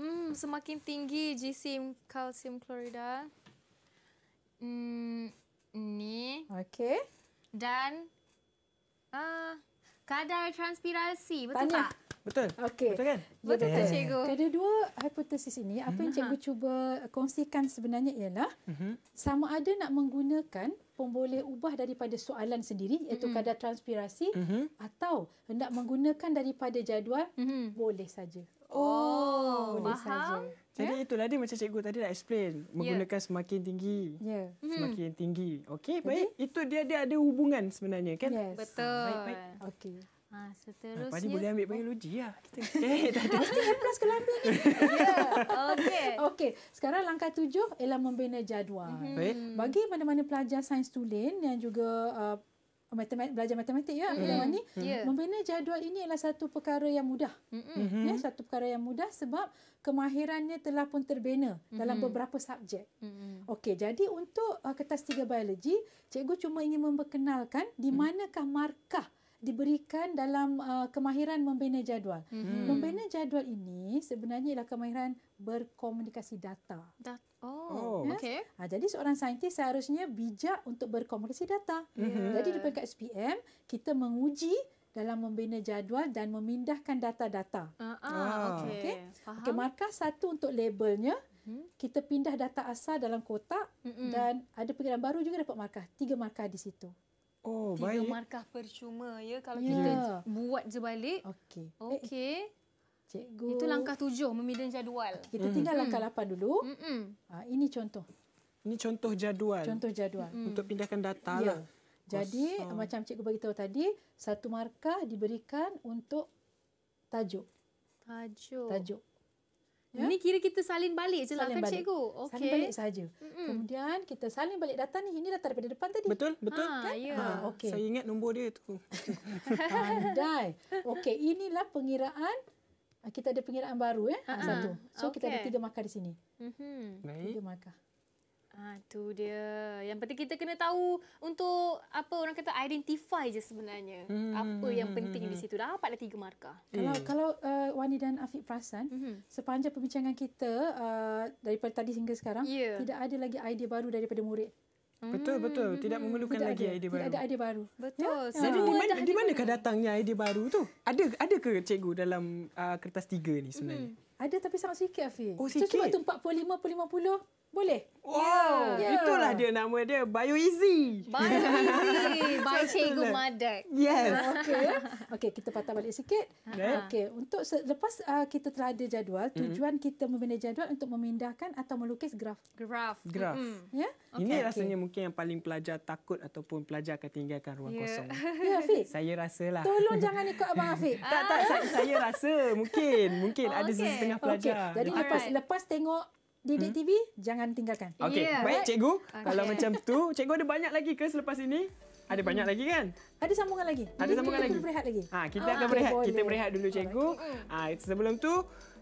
Hmm, semakin tinggi GCM kalsium klorida. Hmm, ni. Okey. Dan uh, kadar transpirasi, betul Tanya. tak? Betul. Okay. Betul kan? Betul yeah. tak cikgu? Ada dua hipotesis ini. Apa yang mhm. cikgu cuba kongsikan sebenarnya ialah mm-hmm. sama ada nak menggunakan pemboleh ubah daripada soalan sendiri iaitu hmm kadar transpirasi hmm atau hendak menggunakan daripada jadual hmm boleh saja. Oh, boleh saja. Jadi ya? itulah dia macam cikgu tadi dah explain ya. menggunakan semakin tinggi. Yeah. Mhm. Semakin mm. tinggi. Okey, baik. Itu dia dia ada hubungan sebenarnya kan? Yes. Betul. Baik, baik. Okey. Ha, seterusnya. Ha, Pani boleh ambil biologi lah. Kita, eh, tak ada. Mesti plus kelam ni. Ya, okey. Okey, sekarang langkah tujuh ialah membina jadual. Mm-hmm. Bagi mana-mana pelajar sains tulen yang juga uh, matematik, belajar matematik ya, mm-hmm. Mm-hmm. ni, mhm. yeah. membina jadual ini ialah satu perkara yang mudah. Mm-hmm. Ya, mhm. satu perkara yang mudah sebab kemahirannya telah pun terbina mm-hmm. dalam mhm. beberapa subjek. Mm-hmm. Okey, jadi untuk uh, kertas tiga biologi, cikgu cuma ingin memperkenalkan di manakah markah mm-hmm diberikan dalam uh, kemahiran membina jadual. Mm-hmm. Membina jadual ini sebenarnya ialah kemahiran berkomunikasi data. Dat- oh, yes? Oh. okay. Ya? Ha, jadi seorang saintis seharusnya bijak untuk berkomunikasi data. Yeah. Mhm. Jadi di peringkat SPM, kita menguji dalam membina jadual dan memindahkan data-data. Uh-huh. Ah, ah. ah okey. Okay? okay. Markah satu untuk labelnya. Mhm. Kita pindah data asal dalam kotak Mm-mm. dan ada pengiraan baru juga dapat markah. Tiga markah di situ. Oh, tiga baik. markah percuma ya kalau yeah. kita buat je balik. Okey. Okey. Eh, cikgu. Itu langkah tujuh memilih jadual. Okay, kita mm. tinggal mm. langkah lapan dulu. Mm-mm. Ha, ini contoh. Ini contoh jadual. Contoh jadual. Mm. Untuk pindahkan data yeah. lah. Jadi Kosong. macam cikgu beritahu tadi, satu markah diberikan untuk tajuk. Tajuk. Tajuk. Ya? Ini kira kita salin balik je lah kan balik. cikgu. Okay. Salin balik saja. Mm-mm. Kemudian kita salin balik data ni. Ini data daripada depan tadi. Betul, betul. Ah, kan? Ya. Ha, kan? yeah. ha, okay. Saya ingat nombor dia tu. Pandai. Okey, inilah pengiraan. Ah, kita ada pengiraan baru ya. Ha, satu. So, okay. kita ada tiga markah di sini. Mm-hmm. Baik. Tiga markah. Ah, tu dia. Yang penting kita kena tahu untuk apa orang kata identify je sebenarnya. Hmm. Apa yang hmm, penting hmm. di hmm. situ. Dapatlah tiga markah. Kalau hmm. kalau uh, Wani dan Afiq perasan, hmm. sepanjang perbincangan kita uh, daripada tadi hingga sekarang, yeah. tidak ada lagi idea baru daripada murid. Hmm. Betul, betul. Tidak memerlukan tidak lagi ada. idea baru. Tidak ada idea baru. Betul. Ya? Jadi, di, mana, di manakah datangnya idea baru tu? Ada, ada ke cikgu dalam uh, kertas tiga ni sebenarnya? Hmm. Ada tapi sangat sikit, Afiq. Oh, sikit? Cuma tu 45 50, 50. Boleh. Wow, yeah. itulah dia nama dia, Bayu Easy. Bayu Easy, by Cikgu madak Yes. Ah, okey, okay, kita patah balik sikit. okay untuk lepas uh, kita telah ada jadual, tujuan kita membina jadual untuk memindahkan atau melukis graf. Graf. Graf. Mm. Ya? Okay. Ini rasanya okay. mungkin yang paling pelajar takut ataupun pelajar akan tinggalkan ruang yeah. kosong. Ya, yeah, Afiq. Saya rasalah. Tolong jangan ikut Abang Afiq. tak, tak, saya, rasa mungkin. Mungkin oh, ada okay. setengah pelajar. Okay. Jadi lepas, right. lepas tengok di hmm? TV jangan tinggalkan. Okey, yeah. baik cikgu. Okay. Kalau macam tu, cikgu ada banyak lagi ke selepas ini? Ada hmm. banyak lagi kan? Ada sambungan lagi. Ada Jadi sambungan lagi. Kita berehat lagi. Ha, kita oh, akan ah, berehat. Boleh. Kita berehat dulu cikgu. Right. Ah, ha, sebelum tu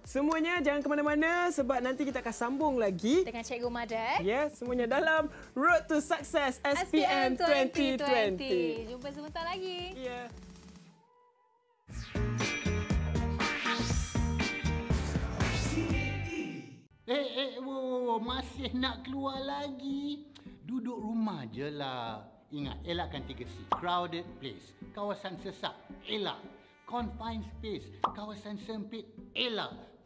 semuanya jangan ke mana-mana sebab nanti kita akan sambung lagi dengan cikgu Mada. Ya, yeah, semuanya dalam Road to Success SPM, SPM 2020. 2020. Jumpa sebentar lagi. Ya. Yeah. Eh, eh, wo whoa, whoa. masih nak keluar lagi? Duduk rumah je lah. Ingat, elakkan tiga c Crowded place, kawasan sesak, elak. Confined space, kawasan sempit, elak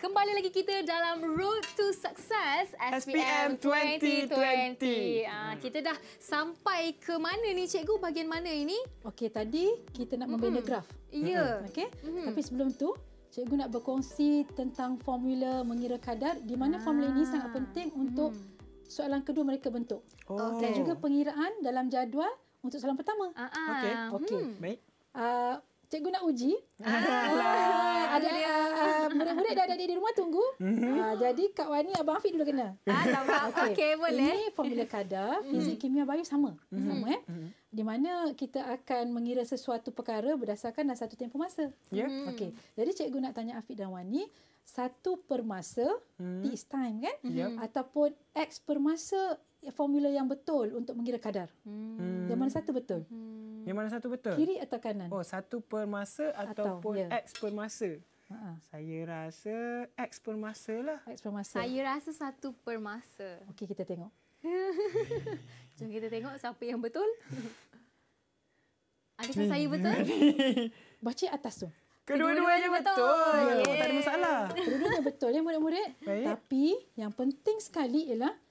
Kembali lagi kita dalam Road to Success SPM 2020. Ah, hmm. Kita dah sampai ke mana ni cikgu? Bahagian mana ini? Okey, tadi kita nak membina hmm. graf. Ya. Okey. Hmm. Tapi sebelum tu cikgu nak berkongsi tentang formula mengira kadar di mana formula ini sangat ah. penting untuk soalan kedua mereka bentuk. Oh. Dan juga pengiraan dalam jadual untuk soalan pertama. Uh-huh. Okey, okey. Hmm. Baik. Uh, cikgu nak uji. Uh, ada dia, murid-murid dah ada di rumah tunggu. Uh, jadi Kak Wani Abang Afiq dulu kena. okay. okay, boleh. Ini formula kadar mhm. fizik, kimia, bio sama. Mhm. sama eh. di mana kita akan mengira sesuatu perkara berdasarkan dalam satu tempoh masa. Ya. Yeah. Okey. Jadi cikgu nak tanya Afiq dan Wani satu per masa, hmm. this time kan? Yep. Ya. Ataupun X per masa, Ya, formula yang betul untuk mengira kadar. Hmm. Yang mana satu betul? Hmm. Yang mana satu betul? Kiri atau kanan? Oh, satu per masa ataupun atau, ya. yeah. X per masa. Uh-huh. Saya rasa X per masa lah. X per masa. Saya rasa satu per masa. Okey, kita tengok. Jom kita tengok siapa yang betul. Adakah saya betul? Baca atas tu. Kedua-duanya betul. betul. Yeah. Oh, tak ada masalah. Kedua-duanya betul ya murid-murid. Tapi yang penting sekali ialah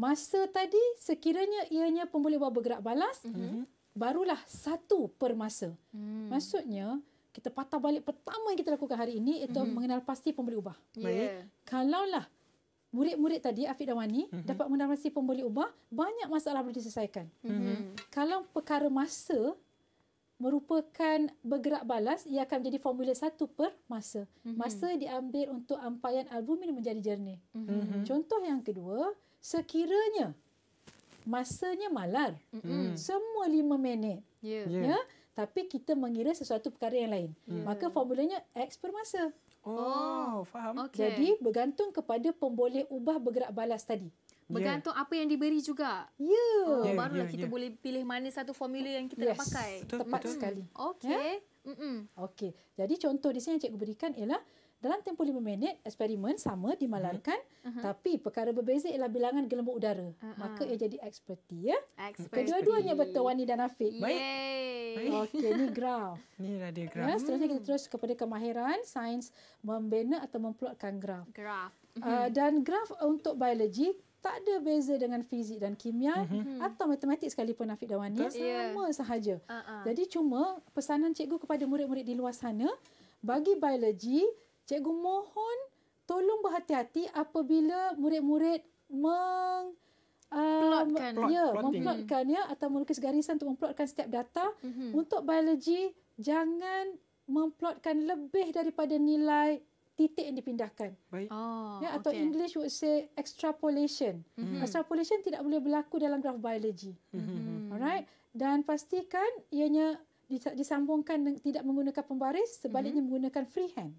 masa tadi sekiranya ianya pemboleh bawa bergerak balas mm-hmm. barulah satu per masa mm. maksudnya kita patah balik pertama yang kita lakukan hari ini itu mm-hmm. mengenal pasti pemboleh ubah yeah. kalaulah murid-murid tadi Afiq dan Wani mm-hmm. dapat mengenal pasti pemboleh ubah banyak masalah boleh diselesaikan mm-hmm. kalau perkara masa merupakan bergerak balas ia akan menjadi formula satu per masa mm-hmm. masa diambil untuk ampaian albumin menjadi jernih mm-hmm. contoh yang kedua sekiranya masanya malar mm-hmm. semua lima minit yeah. Yeah. ya tapi kita mengira sesuatu perkara yang lain hmm. yeah. maka formulanya x per masa oh, oh faham okay. jadi bergantung kepada pemboleh ubah bergerak balas tadi ya. bergantung yeah. apa yang diberi juga ya yeah. oh, yeah, ya, barulah yeah, kita yeah. boleh pilih mana satu formula yang kita yes. nak pakai tepat mm sekali okey yeah? okey jadi contoh di sini yang cikgu berikan ialah dalam tempoh lima minit, eksperimen sama dimalarkan. Uh-huh. Tapi perkara berbeza ialah bilangan gelembung udara. Uh-huh. Maka ia jadi eksperti. Ya? Kedua-duanya betul, Wani dan Afiq. Baik. Okey, ni graf. Ni radiograf. Ya, seterusnya kita terus kepada kemahiran sains membina atau memplotkan graf. Graf. Uh, dan graf untuk biologi tak ada beza dengan fizik dan kimia uh-huh. atau matematik sekalipun Afiq dan Wani. Ya. Sama sahaja. Uh-huh. Jadi cuma pesanan cikgu kepada murid-murid di luar sana, bagi biologi, Cikgu mohon tolong berhati-hati apabila murid-murid meng um, ya, memplotkan ya atau melukis garisan untuk memplotkan setiap data mm-hmm. untuk biologi jangan memplotkan lebih daripada nilai titik yang dipindahkan. Baik. Oh, ya atau okay. English would say extrapolation. Mm-hmm. Extrapolation tidak boleh berlaku dalam graf biologi. Mm-hmm. Alright? Dan pastikan ianya disambungkan tidak menggunakan pembaris, sebaliknya mm-hmm. menggunakan freehand.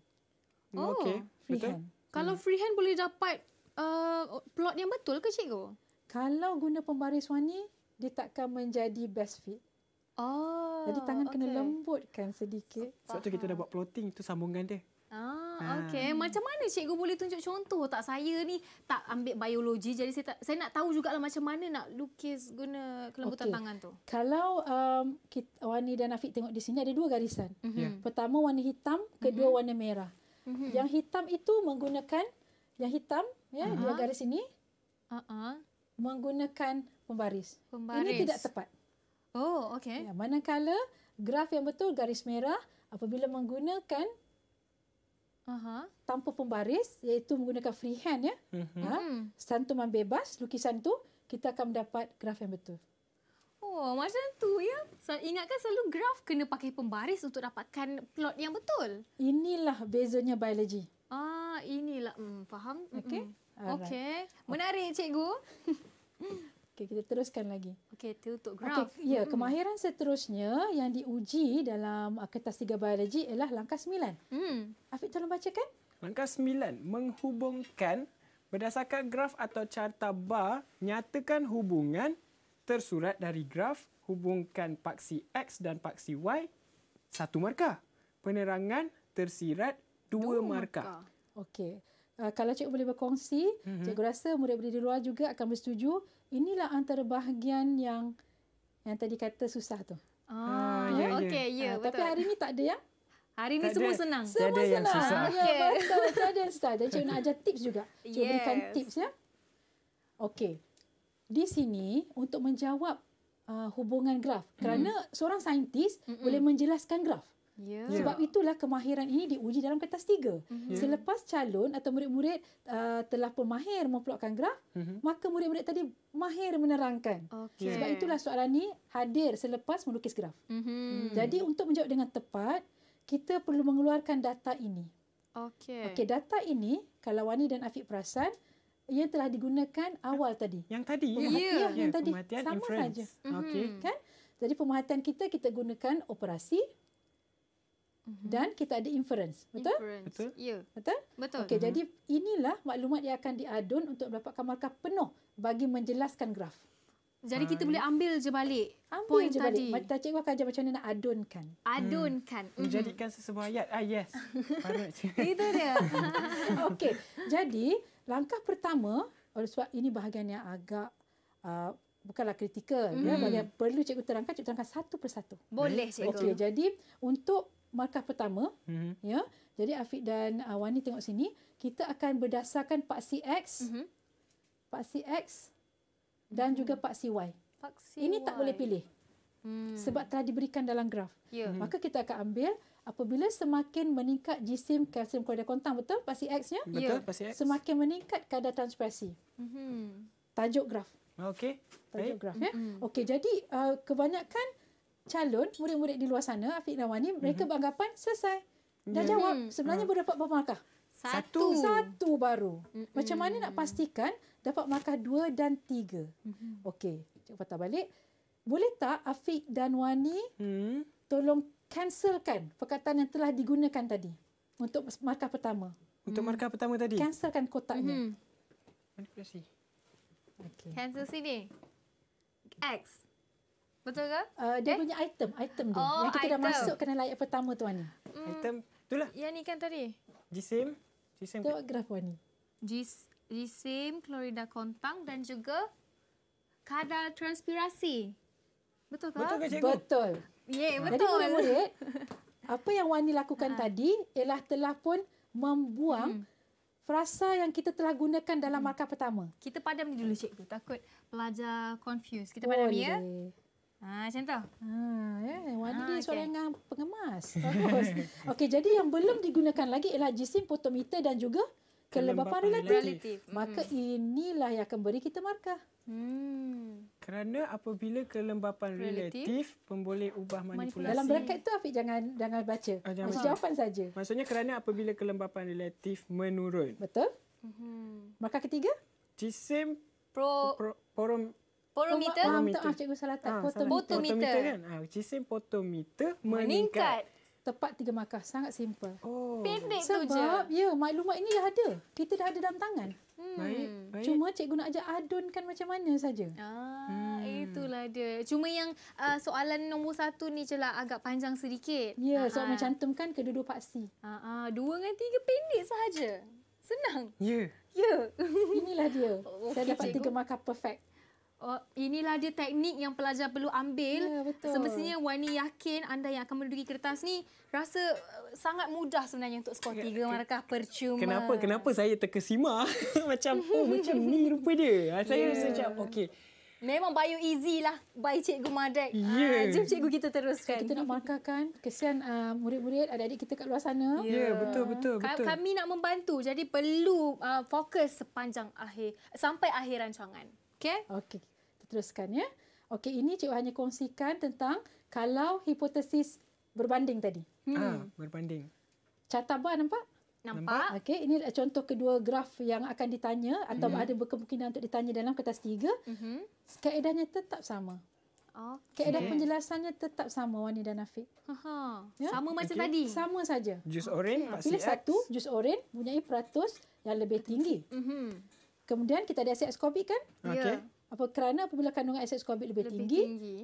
Oh, okay. freehand. Betul? Kalau hmm. freehand boleh dapat uh, plot yang betul ke cikgu? Kalau guna pembaris wangi, dia takkan menjadi best fit. Oh, Jadi tangan okay. kena lembutkan sedikit. Sebab tu kita dah buat plotting, itu sambungan dia. Ah, ah. Okey, macam mana cikgu boleh tunjuk contoh tak saya ni tak ambil biologi jadi saya tak, saya nak tahu juga lah macam mana nak lukis guna kelembutan okay. tangan tu. Kalau um, kita, Wani dan Afiq tengok di sini ada dua garisan. Mm-hmm. Yeah. Pertama warna hitam, kedua mm-hmm. warna merah. Mm-hmm. Yang hitam itu menggunakan yang hitam ya uh-huh. dua garis ini. Uh-huh. Menggunakan pembaris. pembaris. Ini tidak tepat. Oh, okey. Ya, manakala graf yang betul garis merah apabila menggunakan uh tanpa pembaris iaitu menggunakan freehand ya. Mm-hmm. Ha, mhm. santuman bebas lukisan tu kita akan mendapat graf yang betul. Oh, macam tu ya. So, ingatkan selalu graf kena pakai pembaris untuk dapatkan plot yang betul. Inilah bezanya biologi. Ah, inilah. Hmm, faham? Okey. Hmm, hmm. Right. Okey. Menarik, cikgu. Okey, kita teruskan lagi. Okey, itu untuk graf. Okay, ya, mm. kemahiran seterusnya yang diuji dalam kertas 3 biologi ialah langkah 9. Hmm. Afiq tolong bacakan. Langkah 9 menghubungkan berdasarkan graf atau carta bar nyatakan hubungan tersurat dari graf hubungkan paksi X dan paksi Y satu markah. Penerangan tersirat dua, dua markah. markah. Okey. Uh, kalau cikgu boleh berkongsi, mm-hmm. cikgu rasa murid-murid di luar juga akan bersetuju. Inilah antara bahagian yang yang tadi kata susah tu. Ah, ah ya, ya, ya. okey, ya uh, Tapi hari ini tak ada ya? Hari ini semua senang. Semua ada senang. Yang susah. Okay. Ya, betul. tak ada yang susah. Dan cikgu nak ajar tips juga. Cikgu yes. berikan tips ya. Okey di sini untuk menjawab uh, hubungan graf kerana seorang saintis Mm-mm. boleh menjelaskan graf. Yeah. Sebab ya. itulah kemahiran ini diuji dalam kertas tiga. Mm-hmm. Selepas calon atau murid-murid uh, telah pun mahir memplotkan graf, mm-hmm. maka murid-murid tadi mahir menerangkan. Okay. Sebab itulah soalan ini hadir selepas melukis graf. Mm-hmm. Mm-hmm. Jadi untuk menjawab dengan tepat, kita perlu mengeluarkan data ini. Okay Okey, data ini kalau Wani dan Afiq perasan, ia telah digunakan awal tadi. Yang tadi. Pemahat, yeah. Ya, yang yeah. tadi. Pemahatian Sama saja. Mhm. Okey. Kan? Jadi pemahatian kita kita gunakan operasi mhm. dan kita ada inference, betul? Inference. Betul? Ya. Betul? Betul. Okey, mm-hmm. jadi inilah maklumat yang akan diadun untuk mendapatkan markah penuh bagi menjelaskan graf. Jadi kita ah, boleh ambil je balik ambil poin je tadi. Ambil Cikgu akan ajar macam mana nak adunkan. Adunkan. Hmm. Menjadikan mhm. sesebuah ayat. Ah, yes. Itu dia. Okey. Jadi, langkah pertama oleh sebab ini bahagian yang agak uh, bukanlah kritikal mm. ya hmm. bahagian perlu cikgu terangkan cikgu terangkan satu persatu boleh eh, cikgu okey jadi untuk markah pertama mm. ya jadi Afiq dan uh, Wani tengok sini kita akan berdasarkan paksi x mm-hmm. paksi x dan mm. juga paksi y paksi ini y. tak boleh pilih mm. sebab telah diberikan dalam graf yeah. maka kita akan ambil apabila semakin meningkat jisim kalsium klorida kontang betul pasti x-nya betul yeah. pasti x semakin meningkat kadar transpirasi mm-hmm. tajuk graf okey tajuk graf mm-hmm. ya mhm. okey jadi uh, kebanyakan calon murid-murid di luar sana Afiq Nawani mm-hmm. mereka mhm. beranggapan selesai dah ya. jawab hmm. sebenarnya mm-hmm. Ah. berdapat berapa markah satu satu baru mm-hmm. macam mana nak pastikan dapat markah dua dan tiga mm-hmm. okey cuba patah balik boleh tak Afiq dan Wani hmm. tolong cancelkan perkataan yang telah digunakan tadi untuk markah pertama. Untuk hmm. markah pertama tadi. Cancelkan kotaknya. Hmm. Manipulasi. Okay. Cancel sini. X. Betul ke? Uh, dia eh? punya item, item dia. Oh, yang kita item. dah masuk kena layak pertama tu Ani. Hmm. Item lah. Yang ni kan tadi. Jisim. Jisim. Tengok graf Wani. Jis, jisim, klorida kontang dan juga kadar transpirasi. Betul ke? Betul ke cikgu? Betul. Yeah, betul. Jadi murid-murid, apa yang Wani lakukan ha. tadi ialah telah pun membuang hmm. frasa yang kita telah gunakan dalam hmm. pertama. Kita padam ni dulu cikgu, takut pelajar confuse. Kita oh, padam ya. ya. Ha, macam tu. Ha, Yeah. Hmm. Wani ha, ni okay. yang pengemas. Bagus. Okey, jadi yang belum digunakan lagi ialah jisim potometer dan juga kelembapan, relatif. relatif. Maka hmm. inilah yang akan beri kita markah. Hmm. Kerana apabila kelembapan relatif, relatif pemboleh ubah manipulasi. Dalam bracket tu Afiq jangan jangan baca. Ah, jangan baca. jawapan saja. Maksudnya kerana apabila kelembapan relatif menurun. Betul? Mhm. Maka ketiga? Jisim pro, pro porom porometer. Oh, cikgu salah tak. Ah, potometer. potometer kan? Ah, jisim potometer meningkat. meningkat. Tepat tiga markah. Sangat simple. Oh. Pendek Sebab, tu je. Sebab, ya, maklumat ini ada. Kita dah ada dalam tangan. Baik, hmm. baik. Cuma cikgu nak ajak adunkan macam mana saja. Ah, hmm. itulah dia. Cuma yang uh, soalan nombor satu ni je lah agak panjang sedikit. Ya, yeah, soal ah. mencantumkan kedua-dua paksi. Ah, ah, dua dengan tiga pendek sahaja. Senang. Ya. Yeah. Ya. Yeah. Inilah dia. Okay, Saya dapat cikgu. tiga markah perfect. Oh, inilah dia teknik yang pelajar perlu ambil. Ya, betul. Semestinya Wani yakin anda yang akan menduduki kertas ni rasa uh, sangat mudah sebenarnya untuk skor ya, tiga markah percuma. Kenapa kenapa saya terkesima? macam oh macam ni rupa dia. Ah, saya ya. rasa macam okey. Memang bio easy lah by Cikgu Madek. Yeah. Uh, ya. jom Cikgu kita teruskan. Kita nak markahkan. Kesian uh, murid-murid, adik-adik kita kat luar sana. Ya, yeah, betul-betul. Yeah. betul. Kami nak membantu. Jadi perlu uh, fokus sepanjang akhir. Sampai akhir rancangan. Okay? Okay teruskan ya. Okey, ini cikgu hanya kongsikan tentang kalau hipotesis berbanding tadi. Hmm. Ah, berbanding. Catat buat nampak? Nampak. Okey, ini contoh kedua graf yang akan ditanya atau hmm. ada berkemungkinan untuk ditanya dalam kertas tiga. Hmm. Kaedahnya tetap sama. Okay. Keadaan penjelasannya tetap sama Wani dan Afiq. Ya? Sama macam tadi. Sama saja. Jus oren okay. pilih X. satu jus oren punya peratus yang lebih tinggi. Mm-hmm. Kemudian kita ada asid askorbik kan? Okey. Ya apa kerana apabila kandungan asid ascorbic lebih, lebih tinggi, tinggi.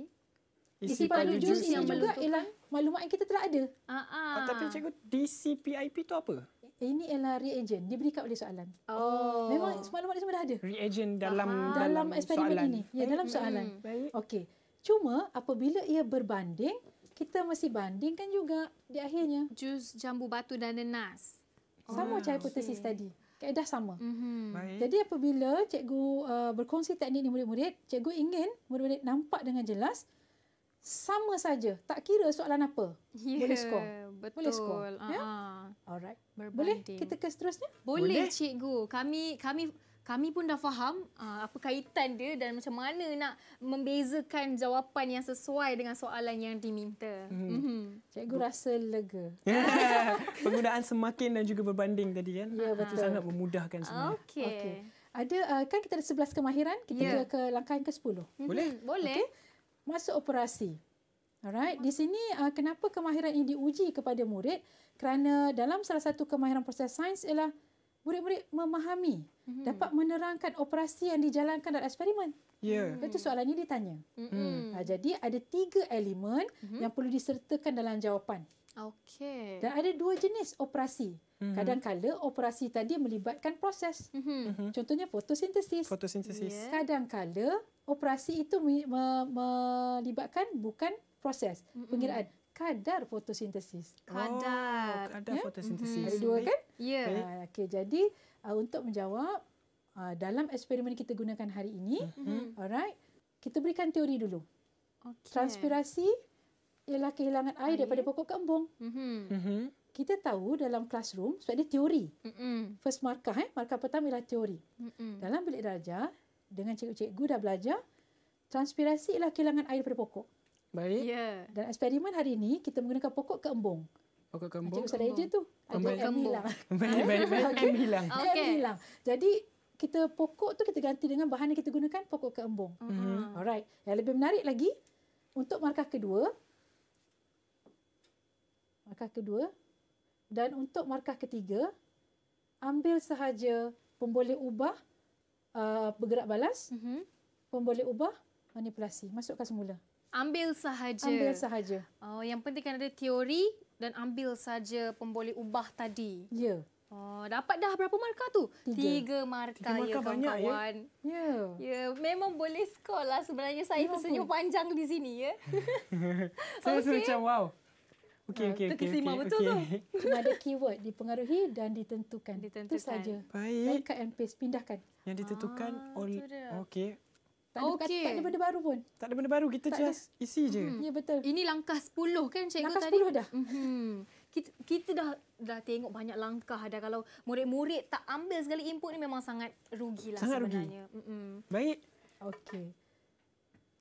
Isi palu jus yang juga ialah maklumat yang kita telah ada. Uh-huh. Ah, tapi ah. cikgu, DCPIP itu apa? Ini ialah reagent. Dia berikan oleh soalan. Oh. Memang maklumat ni semua dah ada. Reagent dalam uh dalam, dalam eksperimen soalan. ini. Ya, Baik. dalam soalan. Baik. Okay. Cuma apabila ia berbanding, kita mesti bandingkan juga di akhirnya. Jus jambu batu dan nenas. Sama oh. cahaya okay. tadi kaedah sama. Mm-hmm. Jadi apabila cikgu uh, berkongsi teknik ni murid-murid, cikgu ingin murid-murid nampak dengan jelas sama saja, tak kira soalan apa. Yeah, boleh skor. Betul. Boleh skor. Uh-huh. Ya? Alright. Berbanding. Boleh kita ke seterusnya? Boleh, boleh cikgu. Kami kami kami pun dah faham uh, apa kaitan dia dan macam mana nak membezakan jawapan yang sesuai dengan soalan yang diminta. Hmm. Mm-hmm. Cikgu Bu- rasa lega. Penggunaan semakin dan juga berbanding tadi kan. Ya, betul. Itu sangat memudahkan semua. Okey. Okay. Ada uh, kan kita ada 11 kemahiran, kita yeah. ke langkah yang ke-10. Mhm. Boleh? Boleh. Okay. Masuk operasi. Alright, di sini uh, kenapa kemahiran ini diuji kepada murid? Kerana dalam salah satu kemahiran proses sains ialah murid-murid memahami, mm-hmm. dapat menerangkan operasi yang dijalankan dalam eksperimen. Yeah. Mm-hmm. Itu soalannya ditanya. Mm-hmm. Ha, jadi ada tiga elemen mm-hmm. yang perlu disertakan dalam jawapan. Okay. Dan ada dua jenis operasi. Mm-hmm. Kadangkala operasi tadi melibatkan proses. Mm-hmm. mm-hmm. Contohnya fotosintesis. Fotosintesis. Yeah. Kadangkala operasi itu melibatkan bukan proses mm-hmm. pengiraan kadar fotosintesis. Oh, kadar. kadar yeah? fotosintesis. Mm-hmm. Ada dua kan? Ya. Yeah. Uh, ah, okay, jadi uh, untuk menjawab uh, dalam eksperimen kita gunakan hari ini, mm-hmm. alright, kita berikan teori dulu. Okay. Transpirasi ialah kehilangan air, air daripada pokok kembung. Mm-hmm. Mm-hmm. Kita tahu dalam classroom sebab dia teori. Mm-hmm. First markah, eh? markah pertama ialah teori. Mm-hmm. Dalam bilik darjah, dengan cikgu-cikgu dah belajar, transpirasi ialah kehilangan air daripada pokok. Baik. Ya. Dan eksperimen hari ini kita menggunakan pokok keembung. Pokok keembung. Macam Ustaz tu. Ada M hilang. Baik-baik. M hilang. M okay. hilang. Jadi kita pokok tu kita ganti dengan bahan yang kita gunakan pokok keembung. Mhm. Mm-hmm. Alright. Yang lebih menarik lagi untuk markah kedua. Markah kedua. Dan untuk markah ketiga, ambil sahaja pemboleh ubah uh, bergerak balas. Mm-hmm. Pemboleh ubah manipulasi. Masukkan semula. Ambil sahaja. Ambil sahaja. Oh, yang penting kan ada teori dan ambil saja pemboleh ubah tadi. Ya. Oh, dapat dah berapa markah tu? Tiga, Tiga markah, Tiga markah ya, banyak kawan. Ya. Ya, ya memang boleh skor lah sebenarnya saya ya, tersenyum aku. panjang di sini ya. saya okay. macam wow. Okey ah, okey okey. Okay, okay, betul okay. tu. Cuma ada keyword dipengaruhi dan ditentukan. Ditentukan. Itu saja. Baik. Baik kat and pindahkan. Yang ditentukan ah, oleh okey tak ada, okay. tak ada benda baru pun. Tak ada benda baru. Kita tak just ada. isi je. Mm-hmm. Ya, betul. Ini langkah 10 kan cikgu langkah tadi? Langkah 10 dah. Mm-hmm. Kita, kita dah dah tengok banyak langkah dah. Kalau murid-murid tak ambil segala input ni memang sangat rugilah sangat sebenarnya. Sangat rugi. Mm-hmm. Baik. Okey.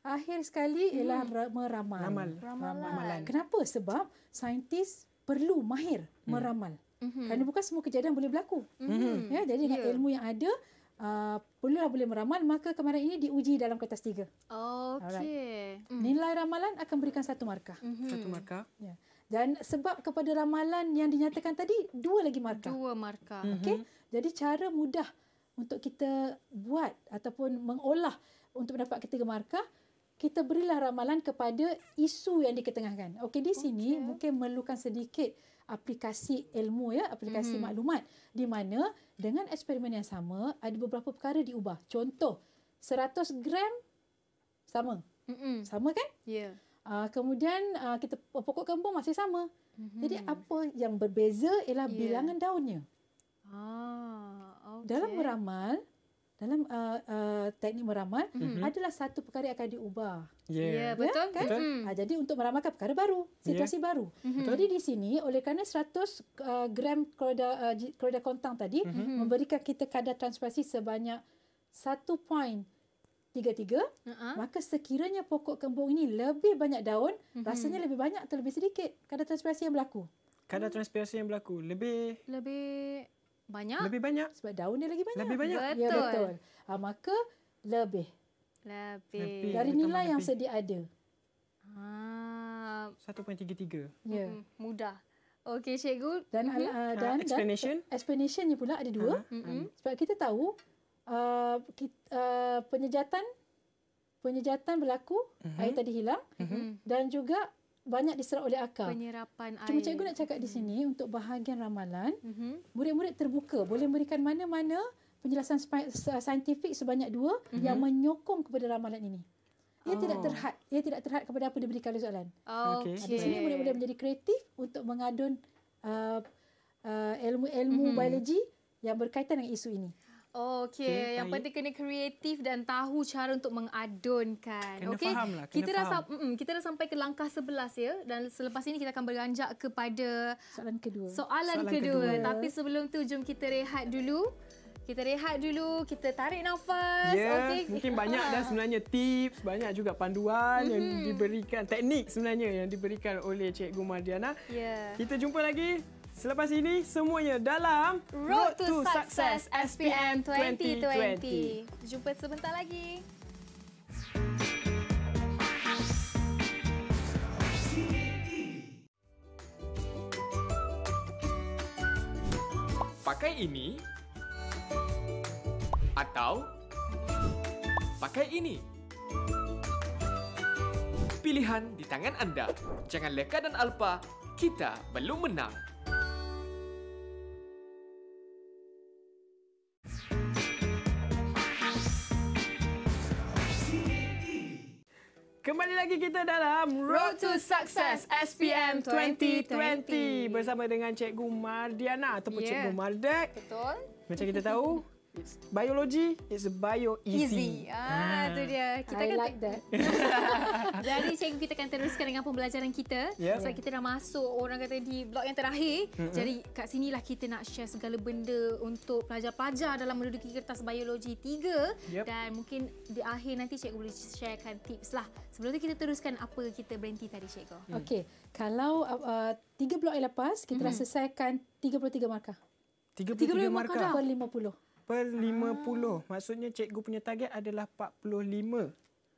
Akhir sekali mm-hmm. ialah meramal. Ramal. Ramalan. Ramalan. Kenapa? Sebab saintis perlu mahir hmm. meramal. Mm-hmm. Kerana bukan semua kejadian boleh berlaku. Mm-hmm. Ya, jadi dengan yeah. ilmu yang ada, uh, ah, perlulah boleh meramal maka kemarin ini diuji dalam kertas tiga. Okey. Right. Mm. Nilai ramalan akan berikan satu markah. Mm-hmm. Satu markah. Ya. Yeah. Dan sebab kepada ramalan yang dinyatakan tadi dua lagi markah. Dua markah. Mm-hmm. Okey. Jadi cara mudah untuk kita buat ataupun mengolah untuk mendapat ketiga markah kita berilah ramalan kepada isu yang diketengahkan. Okey di sini okay. mungkin memerlukan sedikit aplikasi ilmu ya aplikasi mm-hmm. maklumat di mana dengan eksperimen yang sama ada beberapa perkara diubah contoh 100 gram sama mm-hmm. sama kan ya yeah. uh, kemudian uh, kita pokok kembung masih sama mm-hmm. jadi apa yang berbeza ialah yeah. bilangan daunnya ah okay. dalam meramal dalam uh, uh, teknik meramal mm-hmm. adalah satu perkara akan diubah. Ya, yeah. yeah, betul. Yeah, kan? betul. Uh, jadi untuk meramalkan perkara baru, situasi yeah. baru. Mm-hmm. Jadi di sini oleh kerana 100 uh, gram kloroda uh, kloroda kontang tadi mm-hmm. memberikan kita kadar transpirasi sebanyak 1.33, uh-huh. maka sekiranya pokok kembung ini lebih banyak daun, mm-hmm. rasanya lebih banyak atau lebih sedikit kadar transpirasi yang berlaku. Kadar transpirasi yang berlaku lebih lebih banyak. Lebih banyak. Sebab daun dia lagi banyak. Lebih banyak. Ya, betul. Ya, betul. Ha, maka lebih. Lebih. lebih. Dari nilai lebih. yang sedia ada. Ha. Ah. 1.33. Ya. Hmm, mudah. Okey, cikgu. Dan, mm-hmm. uh, ah, dan, ha, explanation. dan explanationnya pula ada dua. Ha. Mm-hmm. Sebab kita tahu uh, kita, uh, penyejatan penyejatan berlaku, mm-hmm. air tadi hilang. Mm-hmm. mm-hmm. Dan juga banyak diserap oleh akar. Penyerapan air. Cuma cikgu nak cakap di mm-hmm. sini hmm. untuk bahagian ramalan, hmm. murid-murid terbuka boleh memberikan mana-mana penjelasan uh, saintifik sebanyak dua hmm. yang menyokong kepada ramalan ini. Ia oh. tidak terhad. Ia tidak terhad kepada apa diberikan oleh soalan. Okay. Di sini murid-murid menjadi kreatif untuk mengadun uh, uh, ilmu-ilmu mm-hmm. biologi yang berkaitan dengan isu ini. Oh, okay. Yang penting kena kreatif dan tahu cara untuk mengadunkan. Kena okay. faham lah. Kita, faham. Dah, mm, kita dah sampai ke langkah sebelas ya. Dan selepas ini kita akan beranjak kepada soalan kedua. Soalan, soalan kedua. kedua. Tapi sebelum tu jom kita rehat dulu. Kita rehat dulu, kita tarik nafas. Yeah, okay. Mungkin banyak dah sebenarnya tips, banyak juga panduan mm-hmm. yang diberikan, teknik sebenarnya yang diberikan oleh Cikgu Mardiana. Yeah. Kita jumpa lagi Selepas ini semuanya dalam Road, Road to, to Success, success SPM 2020. 2020. Jumpa sebentar lagi. Pakai ini atau pakai ini. Pilihan di tangan anda. Jangan leka dan alpa. Kita belum menang. Kembali lagi kita dalam Road to Success SPM 2020 bersama dengan Cikgu Mardiana ataupun yeah. Cikgu Mardek. Betul. Macam kita tahu, It's biology is bio easy. Easy. Ah, ah. tu dia. Kita I kan like that. Jadi cikgu kita akan teruskan dengan pembelajaran kita. Yeah. Sebab so, kita dah masuk orang kata di blok yang terakhir. Mm-hmm. Jadi kat sinilah kita nak share segala benda untuk pelajar-pelajar dalam menduduki kertas biologi 3. Yep. Dan mungkin di akhir nanti cikgu boleh sharekan tips lah. Sebelum tu kita teruskan apa kita berhenti tadi cikgu. Mm. Okay. Kalau uh, tiga blok yang lepas, kita mm-hmm. dah selesaikan 33 markah. 33, 33 markah. Per 50 per ah. lima Ah. Maksudnya cikgu punya target adalah 45.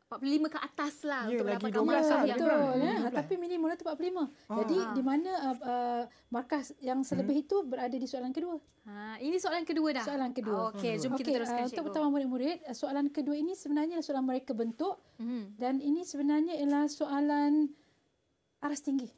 45 ke atas lah ya, untuk lagi dapatkan markah kan, yang betul. Kan? Ya, tapi minimum itu 45. Oh. Jadi ha. di mana uh, uh, markah yang selebih hmm. itu berada di soalan kedua. Ha. Ini soalan kedua dah? Soalan kedua. Oh, Okey, jom kita teruskan okay, uh, cikgu. Untuk pertama murid-murid, uh, soalan kedua ini sebenarnya soalan mereka bentuk hmm. dan ini sebenarnya ialah soalan aras tinggi.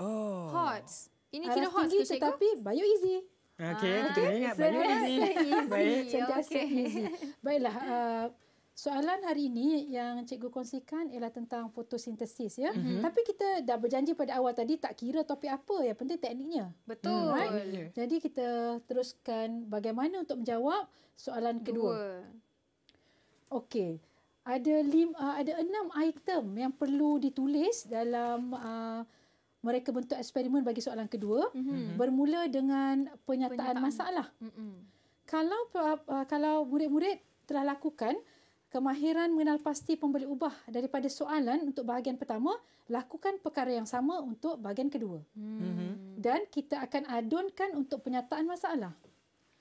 Oh. Hots. Ini aras kira hots tinggi, cikgu? tetapi bio easy. Okay, ah, kita ingat baik. Easy. easy. Baik. Ya, okay. easy. Baiklah, uh, soalan hari ini yang cikgu kongsikan ialah tentang fotosintesis. ya. Mm-hmm. Tapi kita dah berjanji pada awal tadi tak kira topik apa yang penting tekniknya. Betul. Mm, right? yeah. Jadi kita teruskan bagaimana untuk menjawab soalan kedua. Okey. Ada lim, uh, ada enam item yang perlu ditulis dalam uh, mereka bentuk eksperimen bagi soalan kedua mm-hmm. bermula dengan penyataan, penyataan. masalah. Mm-hmm. Kalau uh, kalau murid-murid telah lakukan kemahiran mengenal pasti pembeli ubah daripada soalan untuk bahagian pertama, lakukan perkara yang sama untuk bahagian kedua. Mm-hmm. Dan kita akan adunkan untuk penyataan masalah.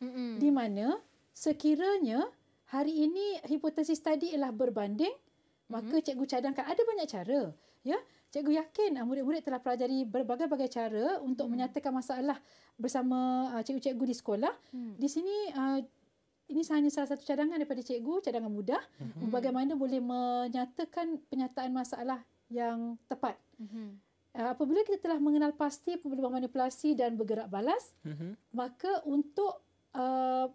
Mm-hmm. Di mana sekiranya hari ini hipotesis tadi ialah berbanding, mm-hmm. maka mhm. cikgu cadangkan ada banyak cara. Ya. Cikgu yakin ah, murid-murid telah pelajari berbagai-bagai cara untuk hmm. menyatakan masalah bersama uh, cikgu-cikgu di sekolah. Hmm. Di sini ah, ini hanya salah satu cadangan daripada cikgu, cadangan mudah hmm bagaimana boleh menyatakan penyataan masalah yang tepat. hmm apabila kita telah mengenal pasti perubahan manipulasi dan bergerak balas, hmm maka untuk uh,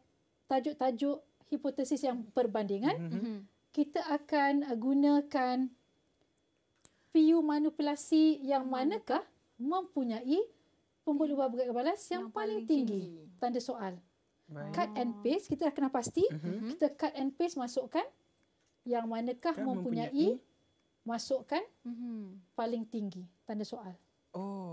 tajuk-tajuk hipotesis yang perbandingan, hmm kita akan gunakan PU manipulasi yang hmm. manakah mempunyai pembuluh ubah bergerak balas yang, yang paling tinggi. tinggi? Tanda soal. Baik. Cut and oh. paste, kita dah kena pasti. Mm-hmm. Kita cut and paste masukkan yang manakah kan mempunyai, mempunyai masukkan mm-hmm. paling tinggi? Tanda soal. Oh,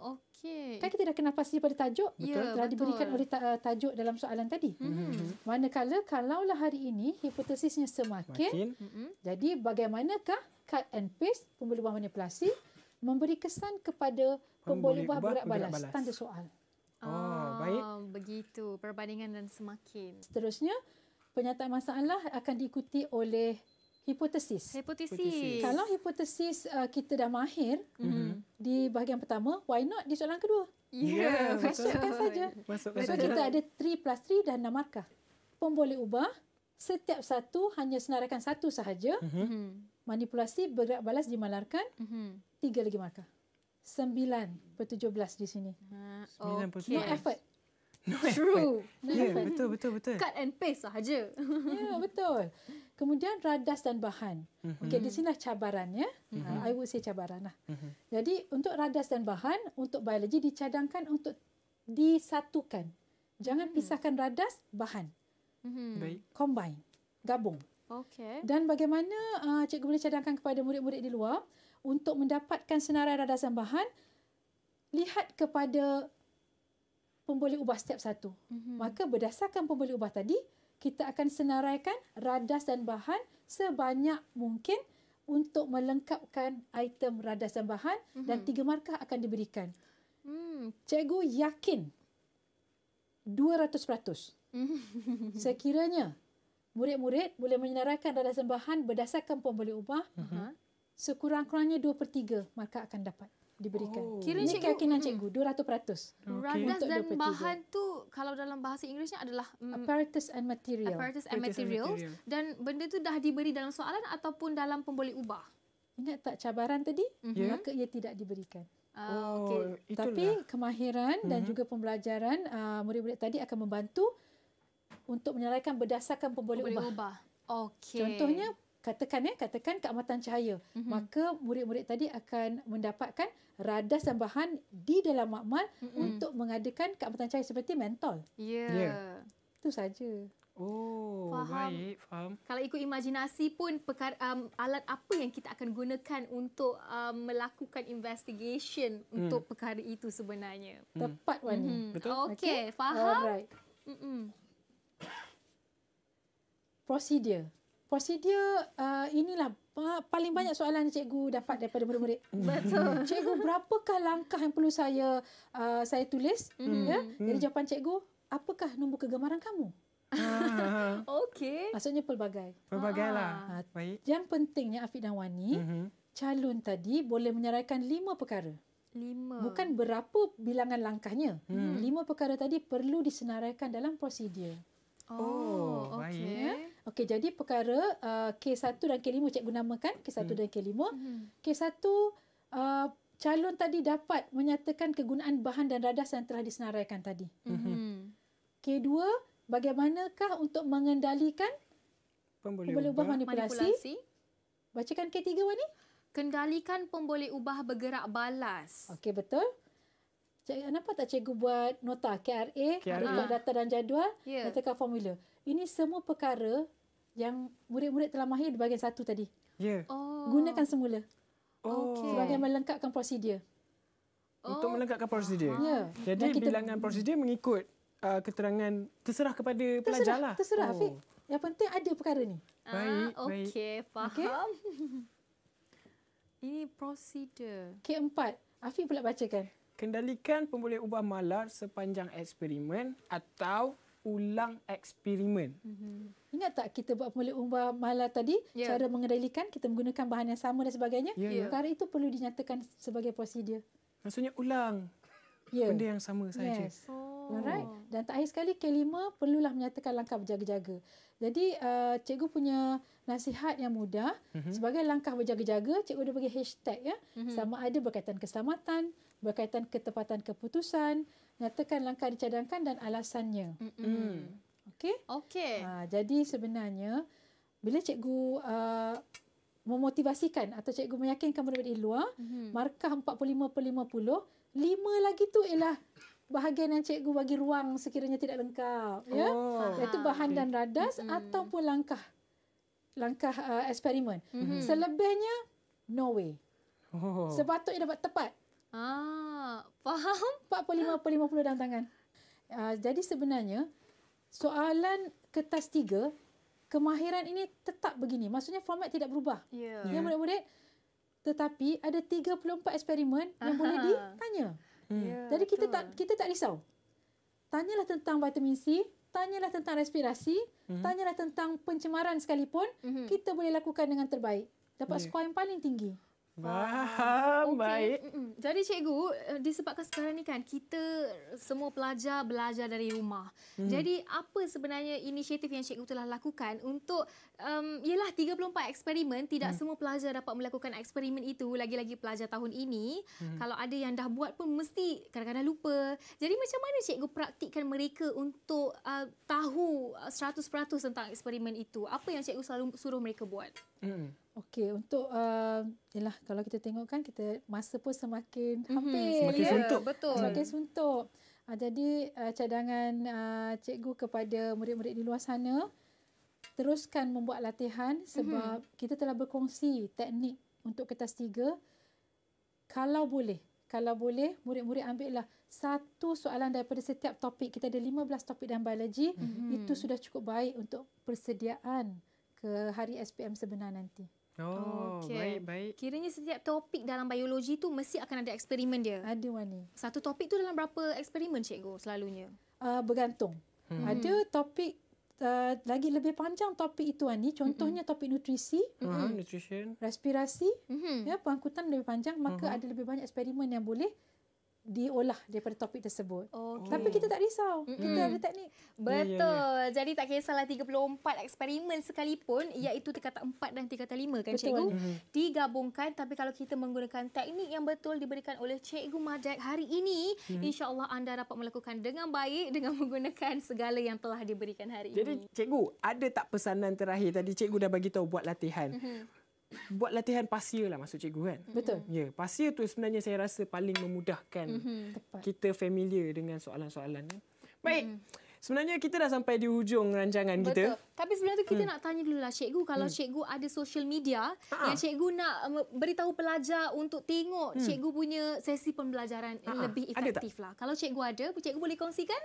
okey. Kan kita dah kena pasti pada tajuk. Ya, betul. Telah diberikan oleh eh, tajuk dalam soalan tadi. Mm-hmm. Manakala, kalaulah hari ini hipotesisnya semakin, Makin. Hmm. jadi bagaimanakah cut and paste pembuluh ubah manipulasi memberi kesan kepada pembuluh ubah berat balas? balas? Tanda soal. Ah, oh, ah, baik. Begitu, perbandingan dan semakin. Seterusnya, penyataan masalah akan diikuti oleh hipotesis. Hipotesis. hipotesis. Kalau hipotesis uh, kita dah mahir, mm-hmm di bahagian pertama, why not di soalan kedua? Ya, yeah, ya, masukkan saja. Masukkan so, kita ada 3 plus 3 dan 6 markah. Pun boleh ubah. Setiap satu hanya senaraikan satu sahaja. Mm-hmm. Manipulasi bergerak balas dimalarkan. Mm-hmm. Tiga lagi markah. Sembilan, per 17 di sini. Ha, uh, okay. No effort. No True. Ya, yeah, betul betul betul. Cut and paste sahaja. Ya, yeah, betul. Kemudian radas dan bahan. Mm-hmm. Okey, di sinilah cabarannya. Mm-hmm. Uh, I would say cabaranlah. Mm-hmm. Jadi, untuk radas dan bahan untuk biologi dicadangkan untuk disatukan. Jangan mm-hmm. pisahkan radas bahan. Mm-hmm. Combine, gabung. Okey. Dan bagaimana uh, cikgu boleh cadangkan kepada murid-murid di luar untuk mendapatkan senarai radas dan bahan? Lihat kepada pemboleh ubah step satu. Mm-hmm. Maka berdasarkan pemboleh ubah tadi, kita akan senaraikan radas dan bahan sebanyak mungkin untuk melengkapkan item radas dan bahan mm-hmm. dan mhm. tiga markah akan diberikan. Mm. Cikgu yakin 200%. Mm-hmm. Sekiranya murid-murid boleh menyenaraikan radas dan bahan berdasarkan pemboleh ubah, mm-hmm. sekurang-kurangnya dua per 3 markah akan dapat diberikan. Oh. Kira ni keyakinan hmm. cikgu 200%. Okay. Rundas Untuk dan bahan tu kalau dalam bahasa Inggerisnya adalah mm, apparatus and material. Apparatus and, material dan benda tu dah diberi dalam soalan ataupun dalam pemboleh ubah. Ingat tak cabaran tadi? Mm-hmm. Maka ia tidak diberikan. Uh, ah, oh, okay. Tapi kemahiran mm-hmm. dan mhm. juga pembelajaran uh, murid-murid tadi akan membantu untuk menyelaraikan berdasarkan pemboleh, pemboleh ubah. ubah. Okay. Contohnya katakan ya katakan keamatan cahaya mm-hmm. maka murid-murid tadi akan mendapatkan radas dan bahan di dalam makmal mm-hmm. untuk mengadakan keamatan cahaya seperti mentol. Ya. Yeah. Yeah. Itu saja. Oh, faham. baik, faham. Kalau ikut imajinasi pun pekar, um, alat apa yang kita akan gunakan untuk um, melakukan investigation mm. untuk perkara itu sebenarnya. Hmm. Tepat Wani. Mm. Betul. Okey, okay. faham. Alright. Mm-mm. Procedure prosedur uh, inilah paling banyak soalan cikgu dapat daripada murid-murid. Betul. Hmm. Cikgu berapakah langkah yang perlu saya uh, saya tulis mm. ya? Hmm. Jadi jawapan cikgu, apakah nombor kegemaran kamu? Ah, Okey. Maksudnya pelbagai. Pelbagailah. Ha, Baik. Yang pentingnya Afiq dan Wani, mm-hmm. calon tadi boleh menyerahkan lima perkara. Lima. Bukan berapa bilangan langkahnya. Hmm. Lima perkara tadi perlu disenaraikan dalam prosedur. Oh, oh okey. Okey, jadi perkara uh, K1 dan K5 cikgu namakan, K1 hmm. dan K5. Hmm. K1 uh, calon tadi dapat menyatakan kegunaan bahan dan radas yang telah disenaraikan tadi. Hmm. hmm. K2 bagaimanakah untuk mengendalikan pemboleh, pemboleh ubah manipulasi? manipulasi? Bacakan K3 Wani. Kendalikan pemboleh ubah bergerak balas. Okey, betul kenapa tak cikgu buat nota KRA, KRA. Ha. data dan jadual, yeah. Ya. nyatakan formula. Ini semua perkara yang murid-murid telah mahir di bahagian satu tadi. Yeah. Oh. Gunakan semula. Oh. Okay. Sebagai melengkapkan prosedur. Oh. Untuk melengkapkan prosedur. Ha. Jadi kita, bilangan prosedur mengikut uh, keterangan terserah kepada pelajar. Lah. Terserah, oh. Afiq. Yang penting ada perkara ni. ah, okay, ah, baik. Okey, faham. Okay. Ini prosedur. K4. Afiq pula bacakan kendalikan pemboleh ubah malar sepanjang eksperimen atau ulang eksperimen. Mm-hmm. Ingat tak kita buat pemboleh ubah malar tadi? Yeah. Cara mengendalikan, kita menggunakan bahan yang sama dan sebagainya. Yeah. Yeah. Perkara itu perlu dinyatakan sebagai prosedur. Maksudnya ulang yeah. benda yang sama saja. Yes. Oh. Alright. Dan terakhir sekali, K5 perlulah menyatakan langkah berjaga-jaga. Jadi, uh, cikgu punya nasihat yang mudah. Mm-hmm. Sebagai langkah berjaga-jaga, cikgu dah bagi hashtag. ya, mm-hmm. Sama ada berkaitan keselamatan, berkaitan ketepatan keputusan, nyatakan langkah dicadangkan dan alasannya. Mm-hmm. Mm. Okey? Okey. Ha, jadi sebenarnya, bila cikgu uh, memotivasikan atau cikgu meyakinkan murid di luar, mm-hmm. markah 45 per 50, lima lagi tu ialah bahagian yang cikgu bagi ruang sekiranya tidak lengkap. Ya. Oh. Ya? Ha. Itu bahan okay. dan radas mm-hmm. ataupun langkah langkah uh, eksperimen. Mm-hmm. Selebihnya, no way. Oh. Sepatutnya dapat tepat. Ah, faham. 40 per 50 dalam tangan. Uh, jadi sebenarnya soalan kertas tiga kemahiran ini tetap begini. Maksudnya format tidak berubah. Yeah. Ya, ya murid-murid. Tetapi ada 34 eksperimen Aha. yang boleh ditanya. Hmm. Yeah, jadi kita tak kita tak risau. Tanyalah tentang vitamin C, tanyalah tentang respirasi, mm-hmm. tanyalah tentang pencemaran sekalipun, mm-hmm. kita boleh lakukan dengan terbaik. Dapat yeah. skor yang paling tinggi. Faham. Okay. Baik. Jadi cikgu, eh, disebabkan sekarang ni kan kita semua pelajar belajar dari rumah. Hmm. Jadi apa sebenarnya inisiatif yang cikgu telah lakukan untuk um, ialah 34 eksperimen, tidak hmm. semua pelajar dapat melakukan eksperimen itu lagi-lagi pelajar tahun ini. Hmm. Kalau ada yang dah buat pun mesti kadang-kadang lupa. Jadi macam mana cikgu praktikkan mereka untuk uh, tahu 100% eh, tentang eksperimen itu? Apa yang cikgu selalu suruh mereka buat? Hmm. Okey, untuk uh, yalah, kalau kita tengok kan kita masa pun semakin mm-hmm. hampir semakin ya. suntuk. Betul. Semakin suntuk. Uh, jadi uh, cadangan uh, cikgu kepada murid-murid di luar sana teruskan membuat latihan sebab mm-hmm. kita telah berkongsi teknik untuk kertas tiga. Kalau boleh, kalau boleh murid-murid ambillah satu soalan daripada setiap topik. Kita ada 15 topik dalam biologi. Mm-hmm. Itu sudah cukup baik untuk persediaan ke hari SPM sebenar nanti. Oh, okay. baik baik. Kiranya setiap topik dalam biologi tu mesti akan ada eksperimen dia. Ada mana? Satu topik tu dalam berapa eksperimen cikgu selalunya? Uh, bergantung. Hmm. Ada hmm. topik Uh, lagi lebih panjang topik itu Ani contohnya Mm-mm. topik nutrisi uh-huh, respirasi mm-hmm. ya pengangkutan lebih panjang maka uh-huh. ada lebih banyak eksperimen yang boleh diolah daripada topik tersebut. Okay. Tapi kita tak risau. Mm-hmm. Kita ada teknik. Betul. Yeah, yeah, yeah. Jadi tak kisahlah 34 eksperimen sekalipun iaitu tingkat 4 dan tingkat 5 kan betul. cikgu. Mm-hmm. Digabungkan tapi kalau kita menggunakan teknik yang betul diberikan oleh cikgu Madak hari ini, mm-hmm. insya-Allah anda dapat melakukan dengan baik dengan menggunakan segala yang telah diberikan hari Jadi, ini. Jadi cikgu, ada tak pesanan terakhir tadi cikgu dah bagi tahu buat latihan? Mm-hmm buat latihan pasir lah masuk cikgu kan. Betul. Mm-hmm. pasir tu sebenarnya saya rasa paling memudahkan mm-hmm. kita familiar dengan soalan-soalan ni. Baik. Mm-hmm. Sebenarnya kita dah sampai di hujung rancangan Betul. kita. Betul. Tapi sebenarnya tu kita hmm. nak tanya dulu lah cikgu kalau hmm. cikgu ada social media ha yang cikgu nak um, beritahu pelajar untuk tengok hmm. cikgu punya sesi pembelajaran Ha-ha. lebih efektif lah. Kalau cikgu ada, cikgu boleh kongsikan?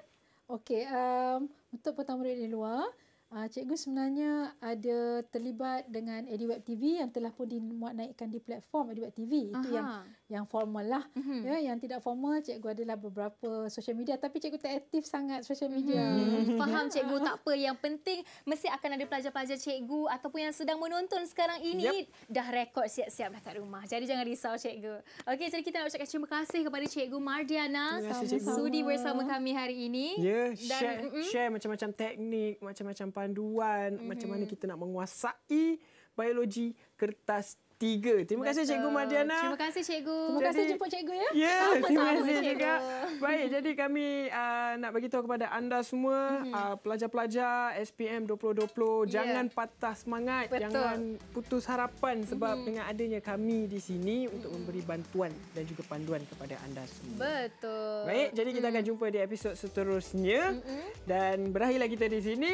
Okey, um, untuk pertama di luar, Uh, cikgu sebenarnya ada terlibat dengan Ediweb TV yang telah pun dimuat naikkan di platform Ediweb TV. Itu Aha. yang yang formal lah mm-hmm. ya yang tidak formal cikgu adalah beberapa social media tapi cikgu tak aktif sangat social media mm-hmm. faham cikgu tak apa yang penting mesti akan ada pelajar-pelajar cikgu ataupun yang sedang menonton sekarang ini yep. dah rekod siap-siap dah kat rumah jadi jangan risau cikgu okey jadi kita nak ucapkan terima kasih kepada cikgu Mardiana sama sudi bersama kami hari ini yeah, dan share, mm-hmm. share macam-macam teknik macam-macam panduan mm-hmm. macam mana kita nak menguasai biologi kertas tiga. Terima Betul. kasih Cikgu Mardiana. Terima kasih Cikgu. Terima kasih jadi, jemput Cikgu ya. Ya, yeah, terima kasih cikgu. juga. Baik, jadi kami uh, nak bagi tahu kepada anda semua, mm-hmm. uh, pelajar-pelajar SPM 2020, yeah. jangan patah semangat, Betul. jangan putus harapan sebab mm-hmm. dengan adanya kami di sini untuk mm-hmm. memberi bantuan dan juga panduan kepada anda semua. Betul. Baik, jadi kita mm-hmm. akan mm. jumpa di episod seterusnya mm-hmm. dan berakhirlah kita di sini.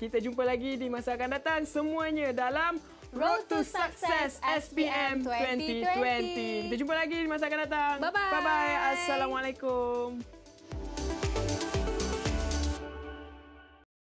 Kita jumpa lagi di masa akan datang semuanya dalam Road to Success SPM 2020. Kita jumpa lagi di masa akan datang. Bye-bye. Bye-bye. Assalamualaikum. Bye-bye.